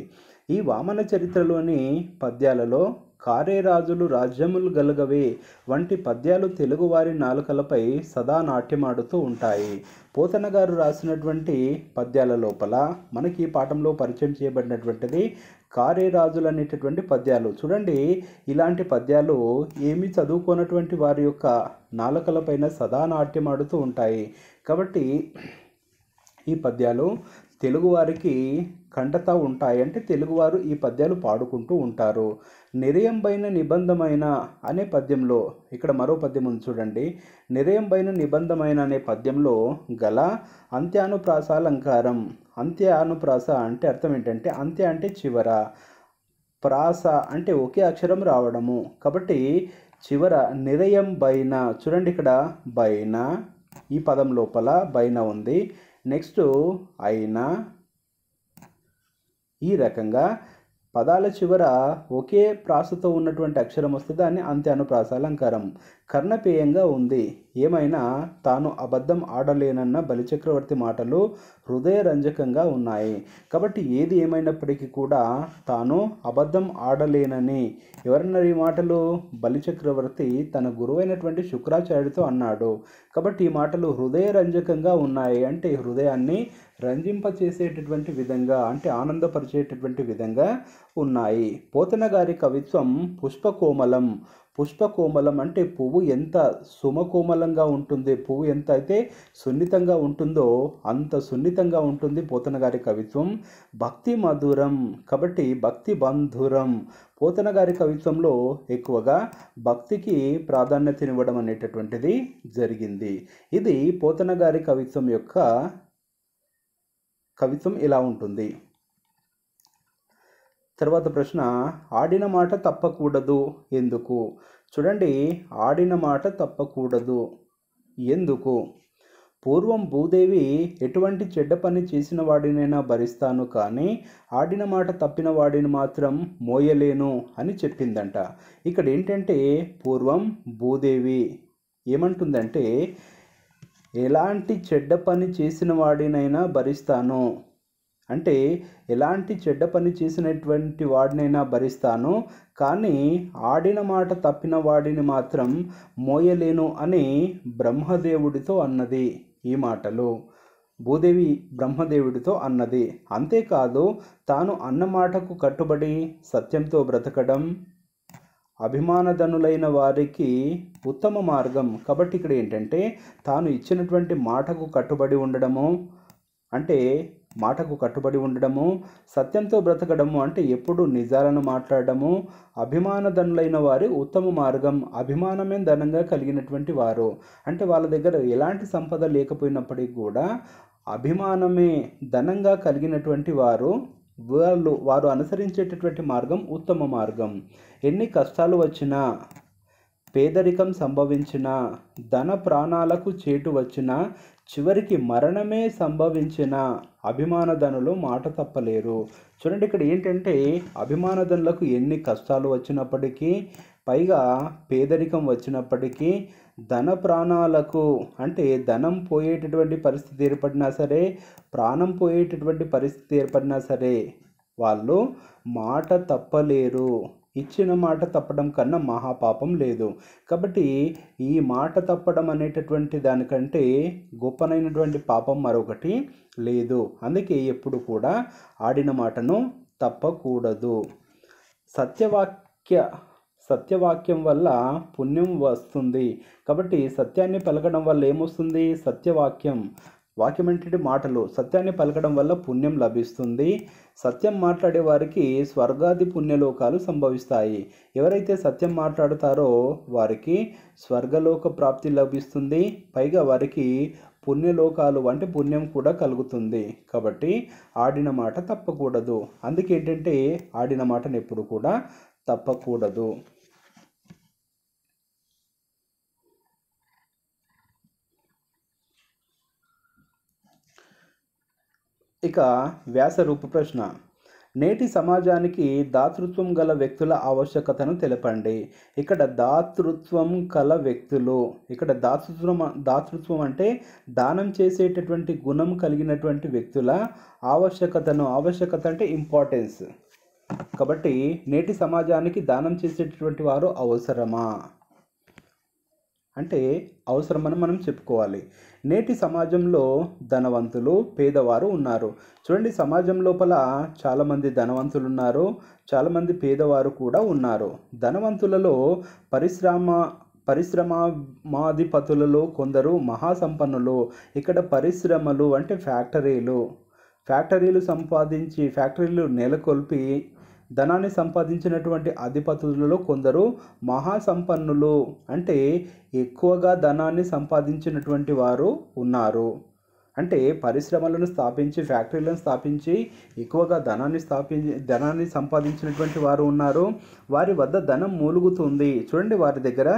ఈ వామన చరిత్రలోని పద్యాలలో రాజులు రాజ్యములు గలగవే వంటి పద్యాలు తెలుగువారి నాలుకలపై సదా నాట్యమాడుతూ ఉంటాయి పోతన గారు రాసినటువంటి పద్యాల లోపల మనకి ఈ పాఠంలో పరిచయం చేయబడినటువంటిది రాజులు అనేటటువంటి పద్యాలు చూడండి ఇలాంటి పద్యాలు ఏమి చదువుకోనటువంటి వారి యొక్క నాలుకలపైన సదా నాట్యమాడుతూ ఉంటాయి కాబట్టి ఈ పద్యాలు తెలుగువారికి ఖండత ఉంటాయంటే తెలుగువారు ఈ పద్యాలు పాడుకుంటూ ఉంటారు నిరయంబైన నిబంధమైన అనే పద్యంలో ఇక్కడ మరో పద్యం ఉంది చూడండి నిరయంబైన నిబంధమైన అనే పద్యంలో గల అంత్యానుప్రాస అలంకారం అంత్యానుప్రాస అంటే అర్థం ఏంటంటే అంత్య అంటే చివర ప్రాస అంటే ఒకే అక్షరం రావడము కాబట్టి చివర నిరయం బైన చూడండి ఇక్కడ బైన ఈ పదం లోపల బైన ఉంది నెక్స్ట్ అయినా ఈ రకంగా పదాల చివర ఒకే ప్రాసతో ఉన్నటువంటి అక్షరం వస్తే దాన్ని అంత్యానుప్రాస అలంకారం కర్ణపేయంగా ఉంది ఏమైనా తాను అబద్ధం ఆడలేనన్న బలిచక్రవర్తి మాటలు హృదయరంజకంగా ఉన్నాయి కాబట్టి ఏది ఏమైనప్పటికీ కూడా తాను అబద్ధం ఆడలేనని ఎవరన్నారు ఈ మాటలు బలిచక్రవర్తి తన గురువైనటువంటి శుక్రాచార్యుడితో అన్నాడు కాబట్టి ఈ మాటలు హృదయరంజకంగా ఉన్నాయి అంటే హృదయాన్ని రంజింపచేసేటటువంటి విధంగా అంటే ఆనందపరిచేటటువంటి విధంగా ఉన్నాయి పోతన గారి కవిత్వం పుష్పకోమలం పుష్పకోమలం అంటే పువ్వు ఎంత సుమకోమలంగా ఉంటుంది పువ్వు ఎంత అయితే సున్నితంగా ఉంటుందో అంత సున్నితంగా ఉంటుంది పోతన గారి కవిత్వం భక్తి మధురం కాబట్టి భక్తి బంధురం పోతన గారి కవిత్వంలో ఎక్కువగా భక్తికి ప్రాధాన్యతనివ్వడం అనేటటువంటిది జరిగింది ఇది పోతన గారి కవిత్వం యొక్క కవిత్వం ఇలా ఉంటుంది తర్వాత ప్రశ్న ఆడిన మాట తప్పకూడదు ఎందుకు చూడండి ఆడిన మాట తప్పకూడదు ఎందుకు పూర్వం భూదేవి ఎటువంటి చెడ్డ పని చేసిన వాడినైనా భరిస్తాను కానీ ఆడిన మాట తప్పిన వాడిని మాత్రం మోయలేను అని చెప్పిందంట ఇక్కడ ఏంటంటే పూర్వం భూదేవి ఏమంటుందంటే ఎలాంటి చెడ్డ పని చేసిన వాడినైనా భరిస్తాను అంటే ఎలాంటి చెడ్డ పని చేసినటువంటి వాడినైనా భరిస్తాను కానీ ఆడిన మాట తప్పిన వాడిని మాత్రం మోయలేను అని బ్రహ్మదేవుడితో అన్నది ఈ మాటలు భూదేవి బ్రహ్మదేవుడితో అన్నది అంతేకాదు తాను అన్న మాటకు కట్టుబడి సత్యంతో బ్రతకడం అభిమానధనులైన వారికి ఉత్తమ మార్గం కాబట్టి ఇక్కడ ఏంటంటే తాను ఇచ్చినటువంటి మాటకు కట్టుబడి ఉండడము అంటే మాటకు కట్టుబడి ఉండడము సత్యంతో బ్రతకడము అంటే ఎప్పుడు నిజాలను మాట్లాడడము అభిమానధనులైన వారి ఉత్తమ మార్గం అభిమానమే ధనంగా కలిగినటువంటి వారు అంటే వాళ్ళ దగ్గర ఎలాంటి సంపద లేకపోయినప్పటికీ కూడా అభిమానమే ధనంగా కలిగినటువంటి వారు వాళ్ళు వారు అనుసరించేటటువంటి మార్గం ఉత్తమ మార్గం ఎన్ని కష్టాలు వచ్చినా పేదరికం సంభవించిన ధన ప్రాణాలకు చేటు వచ్చినా చివరికి మరణమే సంభవించిన అభిమానధనులు మాట తప్పలేరు చూడండి ఇక్కడ ఏంటంటే అభిమానధనులకు ఎన్ని కష్టాలు వచ్చినప్పటికీ పైగా పేదరికం వచ్చినప్పటికీ ధన ప్రాణాలకు అంటే ధనం పోయేటటువంటి పరిస్థితి ఏర్పడినా సరే ప్రాణం పోయేటటువంటి పరిస్థితి ఏర్పడినా సరే వాళ్ళు మాట తప్పలేరు ఇచ్చిన మాట తప్పడం కన్నా మహాపాపం లేదు కాబట్టి ఈ మాట తప్పడం అనేటటువంటి దానికంటే గొప్పనైనటువంటి పాపం మరొకటి లేదు అందుకే ఎప్పుడు కూడా ఆడిన మాటను తప్పకూడదు సత్యవాక్య సత్యవాక్యం వల్ల పుణ్యం వస్తుంది కాబట్టి సత్యాన్ని పలకడం వల్ల ఏమొస్తుంది సత్యవాక్యం వాక్యమంటి మాటలు సత్యాన్ని పలకడం వల్ల పుణ్యం లభిస్తుంది సత్యం మాట్లాడే వారికి స్వర్గాది పుణ్యలోకాలు సంభవిస్తాయి ఎవరైతే సత్యం మాట్లాడతారో వారికి స్వర్గలోక ప్రాప్తి లభిస్తుంది పైగా వారికి పుణ్యలోకాలు వంటి పుణ్యం కూడా కలుగుతుంది కాబట్టి ఆడిన మాట తప్పకూడదు అందుకేంటంటే ఆడిన మాటను ఎప్పుడు కూడా తప్పకూడదు ఇక వ్యాస రూప ప్రశ్న నేటి సమాజానికి దాతృత్వం గల వ్యక్తుల ఆవశ్యకతను తెలపండి ఇక్కడ దాతృత్వం కల వ్యక్తులు ఇక్కడ దాతృత్వం దాతృత్వం అంటే దానం చేసేటటువంటి గుణం కలిగినటువంటి వ్యక్తుల ఆవశ్యకతను ఆవశ్యకత అంటే ఇంపార్టెన్స్ కాబట్టి నేటి సమాజానికి దానం చేసేటటువంటి వారు అవసరమా అంటే అవసరమని మనం చెప్పుకోవాలి నేటి సమాజంలో ధనవంతులు పేదవారు ఉన్నారు చూడండి సమాజం లోపల చాలామంది ధనవంతులు ఉన్నారు చాలామంది పేదవారు కూడా ఉన్నారు ధనవంతులలో పరిశ్రమ పరిశ్రమాధిపతులలో కొందరు మహాసంపన్నులు ఇక్కడ పరిశ్రమలు అంటే ఫ్యాక్టరీలు ఫ్యాక్టరీలు సంపాదించి ఫ్యాక్టరీలు నెలకొల్పి ధనాన్ని సంపాదించినటువంటి అధిపతులలో కొందరు మహాసంపన్నులు అంటే ఎక్కువగా ధనాన్ని సంపాదించినటువంటి వారు ఉన్నారు అంటే పరిశ్రమలను స్థాపించి ఫ్యాక్టరీలను స్థాపించి ఎక్కువగా ధనాన్ని స్థాపించి ధనాన్ని సంపాదించినటువంటి వారు ఉన్నారు వారి వద్ద ధనం మూలుగుతుంది చూడండి వారి దగ్గర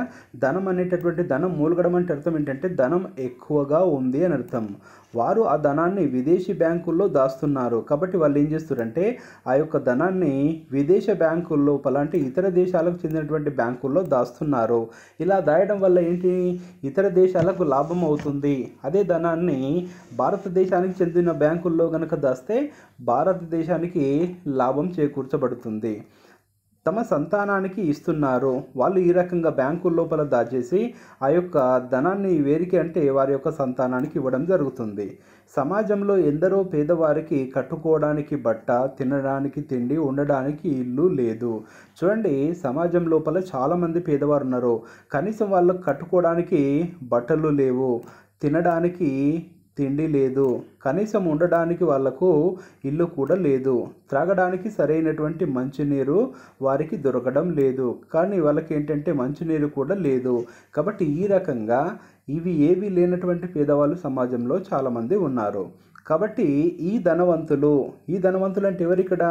ధనం అనేటటువంటి ధనం మూలగడం అంటే అర్థం ఏంటంటే ధనం ఎక్కువగా ఉంది అని అర్థం వారు ఆ ధనాన్ని విదేశీ బ్యాంకుల్లో దాస్తున్నారు కాబట్టి వాళ్ళు ఏం చేస్తారంటే ఆ యొక్క ధనాన్ని విదేశ బ్యాంకుల్లో పలాంటి ఇతర దేశాలకు చెందినటువంటి బ్యాంకుల్లో దాస్తున్నారు ఇలా దాయడం వల్ల ఏంటి ఇతర దేశాలకు లాభం అవుతుంది అదే ధనాన్ని భారతదేశానికి చెందిన బ్యాంకుల్లో కనుక దాస్తే భారతదేశానికి లాభం చేకూర్చబడుతుంది తమ సంతానానికి ఇస్తున్నారు వాళ్ళు ఈ రకంగా బ్యాంకు లోపల దాచేసి ఆ యొక్క ధనాన్ని వేరికి అంటే వారి యొక్క సంతానానికి ఇవ్వడం జరుగుతుంది సమాజంలో ఎందరో పేదవారికి కట్టుకోవడానికి బట్ట తినడానికి తిండి ఉండడానికి ఇల్లు లేదు చూడండి సమాజం లోపల చాలామంది పేదవారు ఉన్నారు కనీసం వాళ్ళకు కట్టుకోవడానికి బట్టలు లేవు తినడానికి తిండి లేదు కనీసం ఉండడానికి వాళ్లకు ఇల్లు కూడా లేదు త్రాగడానికి సరైనటువంటి మంచినీరు వారికి దొరకడం లేదు కానీ వాళ్ళకి ఏంటంటే మంచినీరు కూడా లేదు కాబట్టి ఈ రకంగా ఇవి ఏవి లేనటువంటి పేదవాళ్ళు సమాజంలో చాలామంది ఉన్నారు కాబట్టి ఈ ధనవంతులు ఈ ధనవంతులు అంటే ఎవరిక్కడ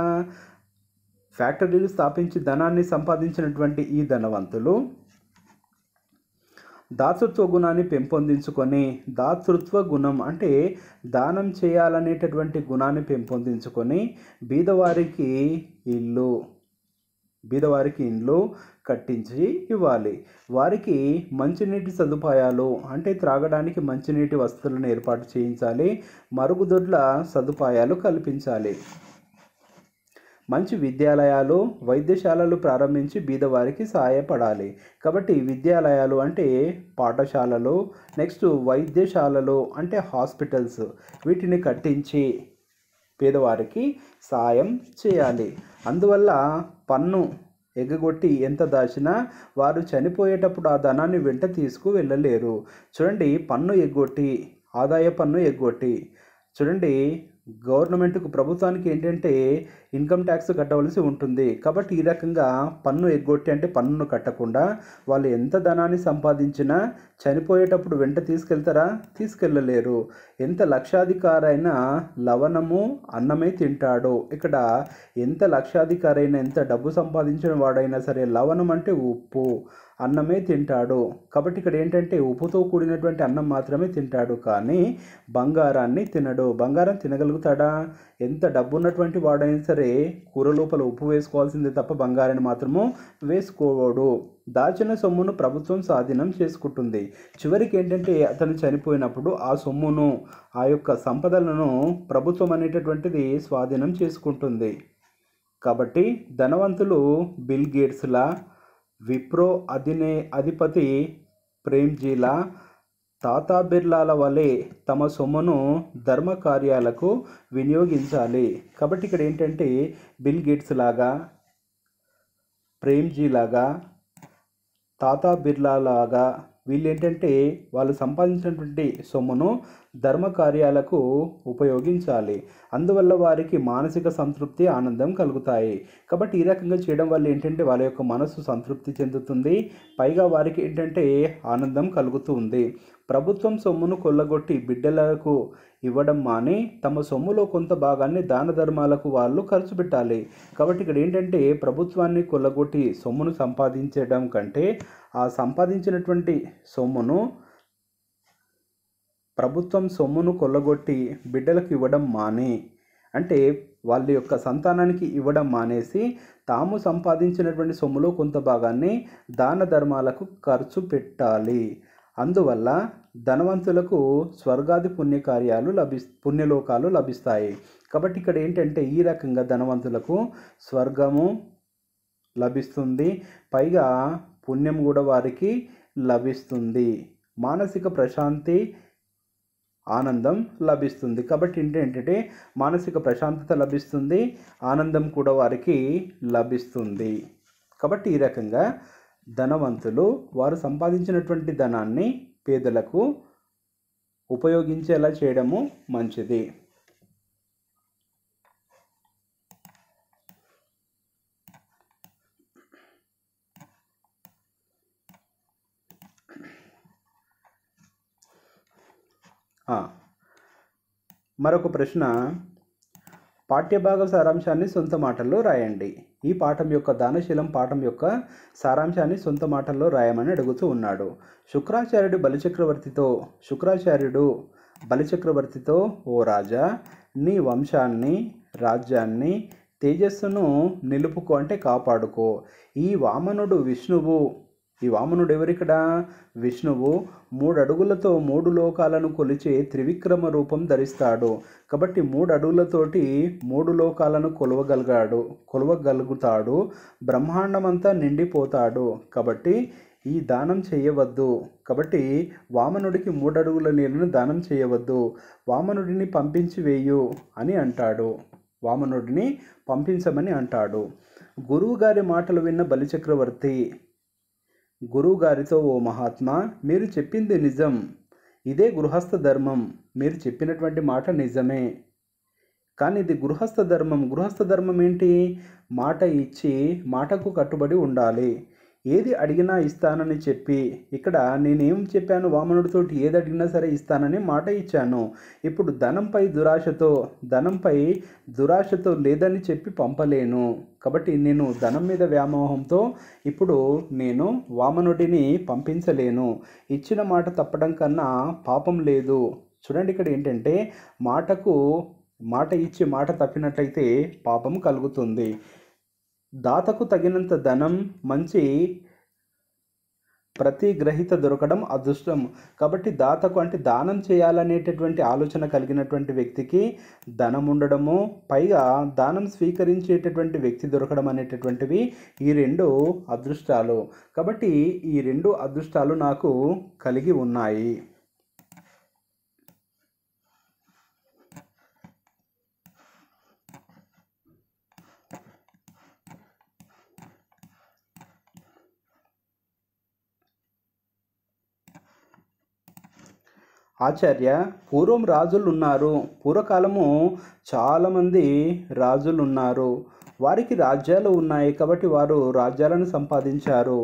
ఫ్యాక్టరీలు స్థాపించి ధనాన్ని సంపాదించినటువంటి ఈ ధనవంతులు దాతృత్వ గుణాన్ని పెంపొందించుకొని దాతృత్వ గుణం అంటే దానం చేయాలనేటటువంటి గుణాన్ని పెంపొందించుకొని బీదవారికి ఇల్లు బీదవారికి ఇండ్లు కట్టించి ఇవ్వాలి వారికి మంచినీటి సదుపాయాలు అంటే త్రాగడానికి మంచినీటి వసతులను ఏర్పాటు చేయించాలి మరుగుదొడ్ల సదుపాయాలు కల్పించాలి మంచి విద్యాలయాలు వైద్యశాలలు ప్రారంభించి బీదవారికి సహాయపడాలి కాబట్టి విద్యాలయాలు అంటే పాఠశాలలు నెక్స్ట్ వైద్యశాలలు అంటే హాస్పిటల్స్ వీటిని కట్టించి పేదవారికి సాయం చేయాలి అందువల్ల పన్ను ఎగ్గొట్టి ఎంత దాచినా వారు చనిపోయేటప్పుడు ఆ ధనాన్ని వెంట తీసుకు వెళ్ళలేరు చూడండి పన్ను ఎగ్గొట్టి ఆదాయ పన్ను ఎగ్గొట్టి చూడండి గవర్నమెంట్కు ప్రభుత్వానికి ఏంటంటే ఇన్కమ్ ట్యాక్స్ కట్టవలసి ఉంటుంది కాబట్టి ఈ రకంగా పన్ను ఎగ్గొట్టి అంటే పన్నును కట్టకుండా వాళ్ళు ఎంత ధనాన్ని సంపాదించినా చనిపోయేటప్పుడు వెంట తీసుకెళ్తారా తీసుకెళ్ళలేరు ఎంత లక్షాధికారైనా లవణము అన్నమే తింటాడు ఇక్కడ ఎంత లక్షాధికారైనా ఎంత డబ్బు సంపాదించిన వాడైనా సరే లవణం అంటే ఉప్పు అన్నమే తింటాడు కాబట్టి ఇక్కడ ఏంటంటే ఉప్పుతో కూడినటువంటి అన్నం మాత్రమే తింటాడు కానీ బంగారాన్ని తినడు బంగారం తినగలుగుతాడా ఎంత డబ్బు ఉన్నటువంటి వాడైనా సరే సరే కూర లోపల ఉప్పు వేసుకోవాల్సిందే తప్ప బంగారాన్ని మాత్రము వేసుకోవడు దాచిన సొమ్మును ప్రభుత్వం స్వాధీనం చేసుకుంటుంది చివరికి ఏంటంటే అతను చనిపోయినప్పుడు ఆ సొమ్మును ఆ యొక్క సంపదలను ప్రభుత్వం అనేటటువంటిది స్వాధీనం చేసుకుంటుంది కాబట్టి ధనవంతులు బిల్ గేట్స్లా విప్రో అధినే అధిపతి ప్రేమ్జీలా తాతా బిర్లాల వలె తమ సొమ్మును ధర్మ కార్యాలకు వినియోగించాలి కాబట్టి ఇక్కడ ఏంటంటే బిల్ గేట్స్ లాగా ప్రేమ్జీ లాగా తాతా బిర్లా లాగా వీళ్ళు ఏంటంటే వాళ్ళు సంపాదించినటువంటి సొమ్మును ధర్మ కార్యాలకు ఉపయోగించాలి అందువల్ల వారికి మానసిక సంతృప్తి ఆనందం కలుగుతాయి కాబట్టి ఈ రకంగా చేయడం వల్ల ఏంటంటే వాళ్ళ యొక్క మనసు సంతృప్తి చెందుతుంది పైగా వారికి ఏంటంటే ఆనందం కలుగుతుంది ప్రభుత్వం సొమ్మును కొల్లగొట్టి బిడ్డలకు ఇవ్వడం మాని తమ సొమ్ములో కొంత భాగాన్ని దాన ధర్మాలకు వాళ్ళు ఖర్చు పెట్టాలి కాబట్టి ఇక్కడ ఏంటంటే ప్రభుత్వాన్ని కొల్లగొట్టి సొమ్మును సంపాదించడం కంటే ఆ సంపాదించినటువంటి సొమ్మును ప్రభుత్వం సొమ్మును కొల్లగొట్టి బిడ్డలకు ఇవ్వడం మాని అంటే వాళ్ళ యొక్క సంతానానికి ఇవ్వడం మానేసి తాము సంపాదించినటువంటి సొమ్ములో కొంత భాగాన్ని దాన ధర్మాలకు ఖర్చు పెట్టాలి అందువల్ల ధనవంతులకు స్వర్గాది పుణ్యకార్యాలు లభి పుణ్యలోకాలు లభిస్తాయి కాబట్టి ఇక్కడ ఏంటంటే ఈ రకంగా ధనవంతులకు స్వర్గము లభిస్తుంది పైగా పుణ్యం కూడా వారికి లభిస్తుంది మానసిక ప్రశాంతి ఆనందం లభిస్తుంది కాబట్టి ఏంటంటే మానసిక ప్రశాంతత లభిస్తుంది ఆనందం కూడా వారికి లభిస్తుంది కాబట్టి ఈ రకంగా ధనవంతులు వారు సంపాదించినటువంటి ధనాన్ని పేదలకు ఉపయోగించేలా చేయడము మంచిది మరొక ప్రశ్న పాఠ్యభాగం సారాంశాన్ని సొంత మాటల్లో రాయండి ఈ పాఠం యొక్క దానశీలం పాఠం యొక్క సారాంశాన్ని సొంత మాటల్లో రాయమని అడుగుతూ ఉన్నాడు శుక్రాచార్యుడు బలిచక్రవర్తితో శుక్రాచార్యుడు బలిచక్రవర్తితో ఓ రాజా నీ వంశాన్ని రాజ్యాన్ని తేజస్సును నిలుపుకో అంటే కాపాడుకో ఈ వామనుడు విష్ణువు ఈ వామనుడు ఎవరికడా విష్ణువు మూడు అడుగులతో మూడు లోకాలను కొలిచే త్రివిక్రమ రూపం ధరిస్తాడు కాబట్టి మూడు అడుగులతోటి మూడు లోకాలను కొలవగలిగాడు కొలవగలుగుతాడు బ్రహ్మాండమంతా నిండిపోతాడు కాబట్టి ఈ దానం చేయవద్దు కాబట్టి వామనుడికి మూడడుగుల నీళ్ళను దానం చేయవద్దు వామనుడిని పంపించి వేయు అని అంటాడు వామనుడిని పంపించమని అంటాడు గురువుగారి మాటలు విన్న బలిచక్రవర్తి గురువుగారితో ఓ మహాత్మా మీరు చెప్పింది నిజం ఇదే గృహస్థ ధర్మం మీరు చెప్పినటువంటి మాట నిజమే కానీ ఇది గృహస్థ ధర్మం గృహస్థ ధర్మం ఏంటి మాట ఇచ్చి మాటకు కట్టుబడి ఉండాలి ఏది అడిగినా ఇస్తానని చెప్పి ఇక్కడ నేనేం చెప్పాను వామనుడితో ఏది అడిగినా సరే ఇస్తానని మాట ఇచ్చాను ఇప్పుడు ధనంపై దురాశతో ధనంపై దురాశతో లేదని చెప్పి పంపలేను కాబట్టి నేను ధనం మీద వ్యామోహంతో ఇప్పుడు నేను వామనుడిని పంపించలేను ఇచ్చిన మాట తప్పడం కన్నా పాపం లేదు చూడండి ఇక్కడ ఏంటంటే మాటకు మాట ఇచ్చి మాట తప్పినట్లయితే పాపం కలుగుతుంది దాతకు తగినంత ధనం మంచి ప్రతి గ్రహీత దొరకడం అదృష్టం కాబట్టి దాతకు అంటే దానం చేయాలనేటటువంటి ఆలోచన కలిగినటువంటి వ్యక్తికి ధనం ఉండడము పైగా దానం స్వీకరించేటటువంటి వ్యక్తి దొరకడం అనేటటువంటివి ఈ రెండు అదృష్టాలు కాబట్టి ఈ రెండు అదృష్టాలు నాకు కలిగి ఉన్నాయి ఆచార్య పూర్వం రాజులు ఉన్నారు పూర్వకాలము చాలామంది రాజులు ఉన్నారు వారికి రాజ్యాలు ఉన్నాయి కాబట్టి వారు రాజ్యాలను సంపాదించారు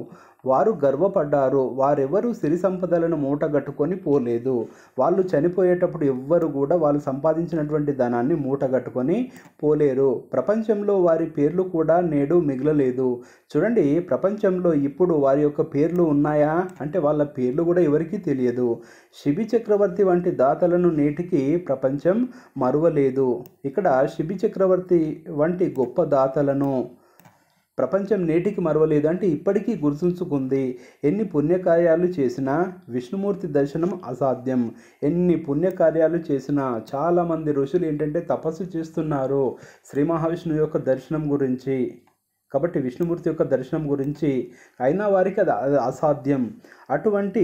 వారు గర్వపడ్డారు వారెవరూ సిరి సంపదలను మూటగట్టుకొని పోలేదు వాళ్ళు చనిపోయేటప్పుడు ఎవ్వరు కూడా వాళ్ళు సంపాదించినటువంటి ధనాన్ని మూటగట్టుకొని పోలేరు ప్రపంచంలో వారి పేర్లు కూడా నేడు మిగలలేదు చూడండి ప్రపంచంలో ఇప్పుడు వారి యొక్క పేర్లు ఉన్నాయా అంటే వాళ్ళ పేర్లు కూడా ఎవరికీ తెలియదు శిబి చక్రవర్తి వంటి దాతలను నేటికి ప్రపంచం మరువలేదు ఇక్కడ శిబి చక్రవర్తి వంటి గొప్ప దాతలను ప్రపంచం నేటికి మరవలేదంటే ఇప్పటికీ గుర్తుంచుకుంది ఎన్ని పుణ్యకార్యాలు చేసినా విష్ణుమూర్తి దర్శనం అసాధ్యం ఎన్ని పుణ్యకార్యాలు చేసినా చాలామంది ఋషులు ఏంటంటే తపస్సు చేస్తున్నారు శ్రీ మహావిష్ణువు యొక్క దర్శనం గురించి కాబట్టి విష్ణుమూర్తి యొక్క దర్శనం గురించి అయినా వారికి అది అసాధ్యం అటువంటి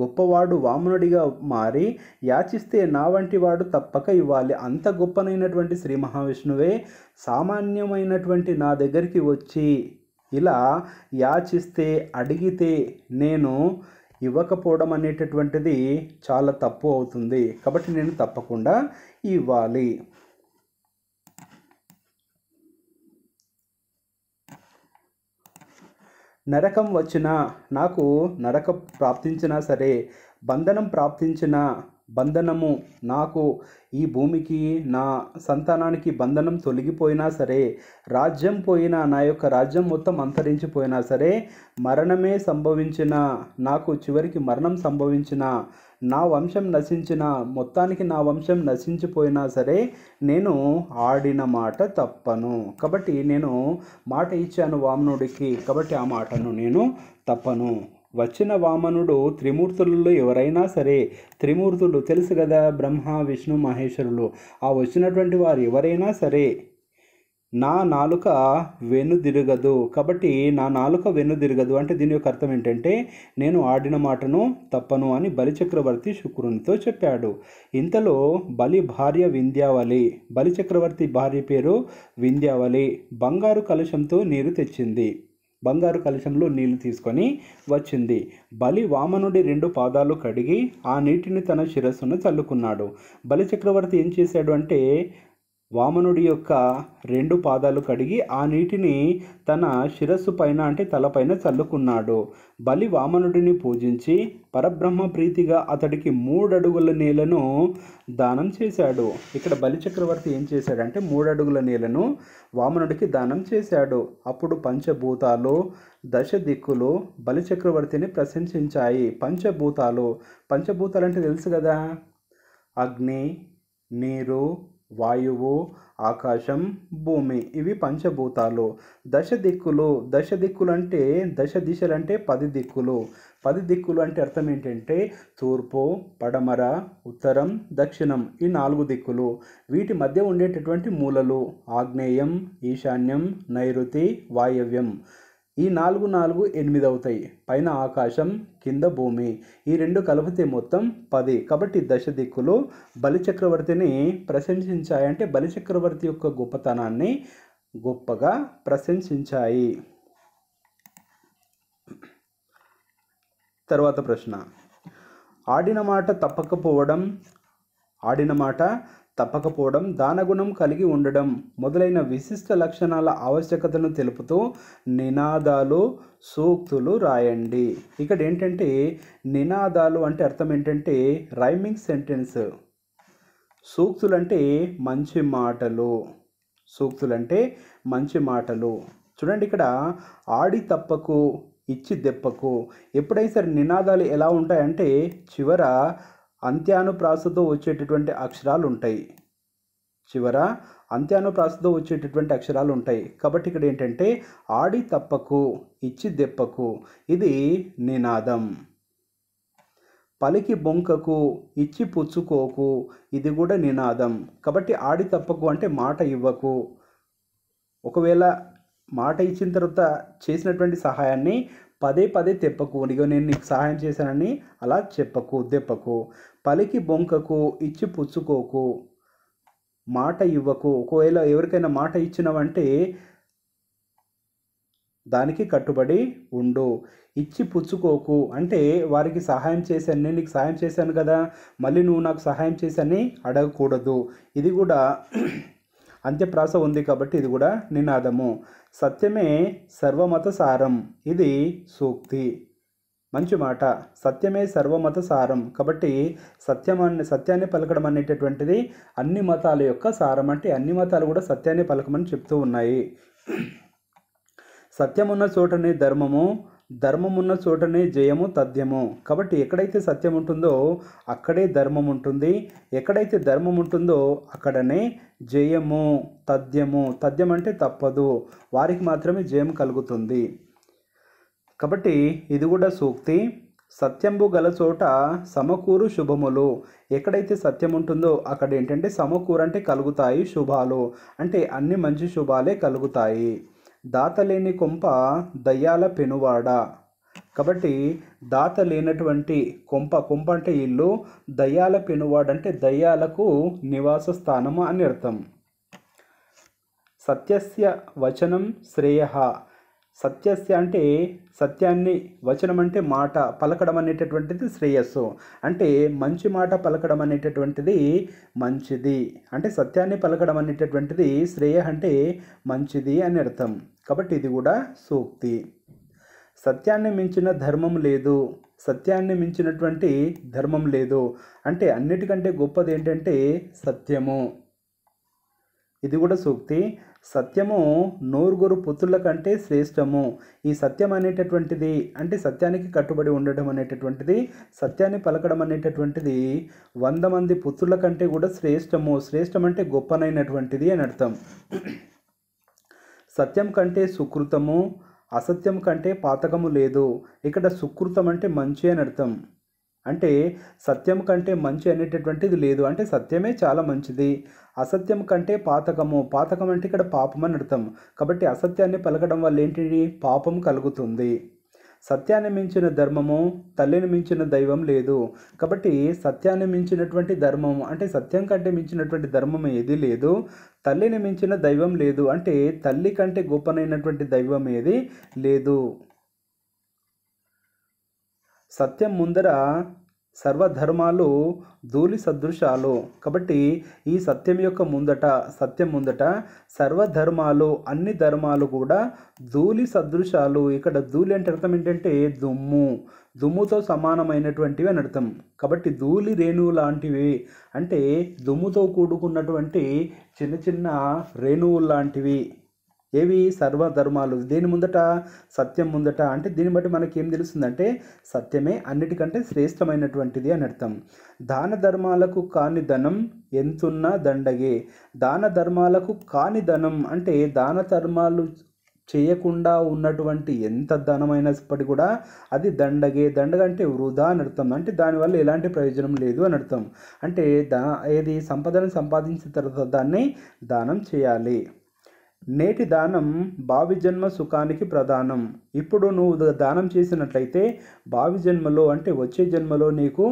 గొప్పవాడు వామనుడిగా మారి యాచిస్తే నా వంటి వాడు తప్పక ఇవ్వాలి అంత గొప్పనైనటువంటి శ్రీ మహావిష్ణువే సామాన్యమైనటువంటి నా దగ్గరికి వచ్చి ఇలా యాచిస్తే అడిగితే నేను ఇవ్వకపోవడం అనేటటువంటిది చాలా తప్పు అవుతుంది కాబట్టి నేను తప్పకుండా ఇవ్వాలి నరకం వచ్చినా నాకు నరకం ప్రాప్తించినా సరే బంధనం ప్రాప్తించినా బంధనము నాకు ఈ భూమికి నా సంతానానికి బంధనం తొలగిపోయినా సరే రాజ్యం పోయినా నా యొక్క రాజ్యం మొత్తం అంతరించిపోయినా సరే మరణమే సంభవించిన నాకు చివరికి మరణం సంభవించిన నా వంశం నశించిన మొత్తానికి నా వంశం నశించిపోయినా సరే నేను ఆడిన మాట తప్పను కాబట్టి నేను మాట ఇచ్చాను వామనుడికి కాబట్టి ఆ మాటను నేను తప్పను వచ్చిన వామనుడు త్రిమూర్తులలో ఎవరైనా సరే త్రిమూర్తులు తెలుసు కదా బ్రహ్మ విష్ణు మహేశ్వరులు ఆ వచ్చినటువంటి వారు ఎవరైనా సరే నా నాలుక వెనుదిరగదు కాబట్టి నా నాలుక వెనుదిరగదు అంటే దీని యొక్క అర్థం ఏంటంటే నేను ఆడిన మాటను తప్పను అని బలిచక్రవర్తి శుక్రునితో చెప్పాడు ఇంతలో బలి భార్య వింధ్యావళి బలిచక్రవర్తి భార్య పేరు వింధ్యావళి బంగారు కలశంతో నీరు తెచ్చింది బంగారు కలశంలో నీళ్లు తీసుకొని వచ్చింది బలి వామనుడి రెండు పాదాలు కడిగి ఆ నీటిని తన శిరస్సును చల్లుకున్నాడు బలి చక్రవర్తి ఏం చేశాడు అంటే వామనుడి యొక్క రెండు పాదాలు కడిగి ఆ నీటిని తన శిరస్సు పైన అంటే తలపైన చల్లుకున్నాడు బలి వామనుడిని పూజించి పరబ్రహ్మ ప్రీతిగా అతడికి మూడడుగుల నేలను దానం చేశాడు ఇక్కడ బలి చక్రవర్తి ఏం చేశాడంటే మూడడుగుల నేలను వామనుడికి దానం చేశాడు అప్పుడు పంచభూతాలు దశ దిక్కులు బలి చక్రవర్తిని ప్రశంసించాయి పంచభూతాలు పంచభూతాలు అంటే తెలుసు కదా అగ్ని నీరు వాయువు ఆకాశం భూమి ఇవి పంచభూతాలు దశ దిక్కులు దశ దిక్కులు అంటే దశ దిశలు అంటే పది దిక్కులు పది దిక్కులు అంటే అర్థం ఏంటంటే తూర్పు పడమర ఉత్తరం దక్షిణం ఈ నాలుగు దిక్కులు వీటి మధ్య ఉండేటటువంటి మూలలు ఆగ్నేయం ఈశాన్యం నైరుతి వాయవ్యం ఈ నాలుగు నాలుగు ఎనిమిది అవుతాయి పైన ఆకాశం కింద భూమి ఈ రెండు కలిపితే మొత్తం పది కాబట్టి దశ దిక్కులు బలిచక్రవర్తిని ప్రశంసించాయంటే బలిచక్రవర్తి యొక్క గొప్పతనాన్ని గొప్పగా ప్రశంసించాయి తర్వాత ప్రశ్న ఆడిన మాట తప్పకపోవడం ఆడిన మాట తప్పకపోవడం దానగుణం కలిగి ఉండడం మొదలైన విశిష్ట లక్షణాల ఆవశ్యకతను తెలుపుతూ నినాదాలు సూక్తులు రాయండి ఇక్కడ ఏంటంటే నినాదాలు అంటే అర్థం ఏంటంటే రైమింగ్ సెంటెన్స్ సూక్తులు అంటే మంచి మాటలు సూక్తులు అంటే మంచి మాటలు చూడండి ఇక్కడ ఆడి తప్పకు ఇచ్చి దెప్పకు ఎప్పుడైనా సరే నినాదాలు ఎలా ఉంటాయంటే చివర అంత్యానుప్రాసతో వచ్చేటటువంటి అక్షరాలు ఉంటాయి చివర అంత్యానుప్రాసతో వచ్చేటటువంటి అక్షరాలు ఉంటాయి కాబట్టి ఇక్కడ ఏంటంటే ఆడి తప్పకు ఇచ్చి దెప్పకు ఇది నినాదం పలికి బొంకకు ఇచ్చి పుచ్చుకోకు ఇది కూడా నినాదం కాబట్టి ఆడి తప్పకు అంటే మాట ఇవ్వకు ఒకవేళ మాట ఇచ్చిన తర్వాత చేసినటువంటి సహాయాన్ని పదే పదే తెప్పకు ఇక నేను నీకు సహాయం చేశానని అలా చెప్పకు దెప్పకు పలికి బొంకకు ఇచ్చి పుచ్చుకోకు మాట ఇవ్వకు ఒకవేళ ఎవరికైనా మాట ఇచ్చినవంటే దానికి కట్టుబడి ఉండు ఇచ్చి పుచ్చుకోకు అంటే వారికి సహాయం చేశాను నేను నీకు సహాయం చేశాను కదా మళ్ళీ నువ్వు నాకు సహాయం చేశాని అడగకూడదు ఇది కూడా అంత్యప్రాస ఉంది కాబట్టి ఇది కూడా నినాదము సత్యమే సర్వమత సారం ఇది సూక్తి మంచి మాట సత్యమే సర్వమత సారం కాబట్టి సత్యం అన్ని సత్యాన్ని పలకడం అనేటటువంటిది అన్ని మతాల యొక్క సారం అంటే అన్ని మతాలు కూడా సత్యాన్ని పలకమని చెప్తూ ఉన్నాయి సత్యమున్న చోటనే ధర్మము ధర్మమున్న చోటనే జయము తథ్యము కాబట్టి ఎక్కడైతే సత్యం ఉంటుందో అక్కడే ధర్మం ఉంటుంది ఎక్కడైతే ధర్మం ఉంటుందో అక్కడనే జయము తథ్యము తథ్యం అంటే తప్పదు వారికి మాత్రమే జయం కలుగుతుంది కాబట్టి ఇది కూడా సూక్తి సత్యంబు గల చోట సమకూరు శుభములు ఎక్కడైతే సత్యం ఉంటుందో అక్కడ ఏంటంటే సమకూరు అంటే కలుగుతాయి శుభాలు అంటే అన్ని మంచి శుభాలే కలుగుతాయి దాతలేని కొంప దయ్యాల పెనువాడ కాబట్టి దాత లేనటువంటి కొంప కొంప అంటే ఇల్లు దయ్యాల పెనువాడంటే దయ్యాలకు నివాస స్థానము అని అర్థం సత్యస్య వచనం శ్రేయ సత్యస్య అంటే సత్యాన్ని వచనం అంటే మాట పలకడం అనేటటువంటిది శ్రేయస్సు అంటే మంచి మాట పలకడం అనేటటువంటిది మంచిది అంటే సత్యాన్ని పలకడం అనేటటువంటిది శ్రేయ అంటే మంచిది అని అర్థం కాబట్టి ఇది కూడా సూక్తి సత్యాన్ని మించిన ధర్మం లేదు సత్యాన్ని మించినటువంటి ధర్మం లేదు అంటే అన్నిటికంటే గొప్పది ఏంటంటే సత్యము ఇది కూడా సూక్తి సత్యము నూరుగురు పుత్రుల కంటే శ్రేష్టము ఈ సత్యం అనేటటువంటిది అంటే సత్యానికి కట్టుబడి ఉండడం అనేటటువంటిది సత్యాన్ని పలకడం అనేటటువంటిది వంద మంది పుత్రుల కంటే కూడా శ్రేష్టము శ్రేష్టం అంటే గొప్పనైనటువంటిది అని అర్థం సత్యం కంటే సుకృతము అసత్యం కంటే పాతకము లేదు ఇక్కడ సుకృతం అంటే మంచి అని అర్థం అంటే సత్యం కంటే మంచి అనేటటువంటిది లేదు అంటే సత్యమే చాలా మంచిది అసత్యం కంటే పాతకము పాతకం అంటే ఇక్కడ పాపం అని అర్థం కాబట్టి అసత్యాన్ని పలకడం వల్ల ఏంటి పాపం కలుగుతుంది సత్యాన్ని మించిన ధర్మము తల్లిని మించిన దైవం లేదు కాబట్టి సత్యాన్ని మించినటువంటి ధర్మం అంటే సత్యం కంటే మించినటువంటి ధర్మం ఏది లేదు తల్లిని మించిన దైవం లేదు అంటే తల్లి కంటే గొప్పనైనటువంటి దైవం ఏది లేదు సత్యం ముందర సర్వధర్మాలు ధూళి సదృశాలు కాబట్టి ఈ సత్యం యొక్క ముందట సత్యం ముందట సర్వధర్మాలు అన్ని ధర్మాలు కూడా ధూళి సదృశాలు ఇక్కడ ధూళి అంటే అర్థం ఏంటంటే దుమ్ము దుమ్ముతో సమానమైనటువంటివి అని అర్థం కాబట్టి ధూళి రేణువు లాంటివి అంటే దుమ్ముతో కూడుకున్నటువంటి చిన్న చిన్న రేణువులు లాంటివి ఏవి సర్వధర్మాలు దేని ముందట సత్యం ముందట అంటే దీన్ని బట్టి మనకి ఏం తెలుస్తుందంటే సత్యమే అన్నిటికంటే శ్రేష్టమైనటువంటిది అని అర్థం దాన ధర్మాలకు కాని ధనం ఎంతున్నా దండగే దాన ధర్మాలకు కాని ధనం అంటే దాన ధర్మాలు చేయకుండా ఉన్నటువంటి ఎంత ధనమైనప్పటికీ కూడా అది దండగే దండగ అంటే వృధా అని అర్థం అంటే దానివల్ల ఎలాంటి ప్రయోజనం లేదు అని అర్థం అంటే దా ఏది సంపదను సంపాదించిన తర్వాత దాన్ని దానం చేయాలి నేటి దానం భావి జన్మ సుఖానికి ప్రధానం ఇప్పుడు నువ్వు దానం చేసినట్లయితే భావి జన్మలో అంటే వచ్చే జన్మలో నీకు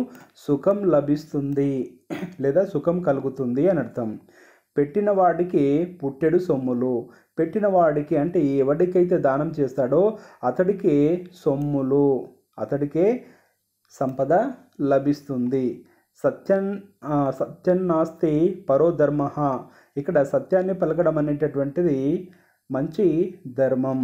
సుఖం లభిస్తుంది లేదా సుఖం కలుగుతుంది అని అర్థం పెట్టిన వాడికి పుట్టెడు సొమ్ములు పెట్టిన వాడికి అంటే ఎవడికైతే దానం చేస్తాడో అతడికి సొమ్ములు అతడికే సంపద లభిస్తుంది సత్యన్ సత్యన్నాస్తి పరోధర్మ ఇక్కడ సత్యాన్ని పలకడం అనేటటువంటిది మంచి ధర్మం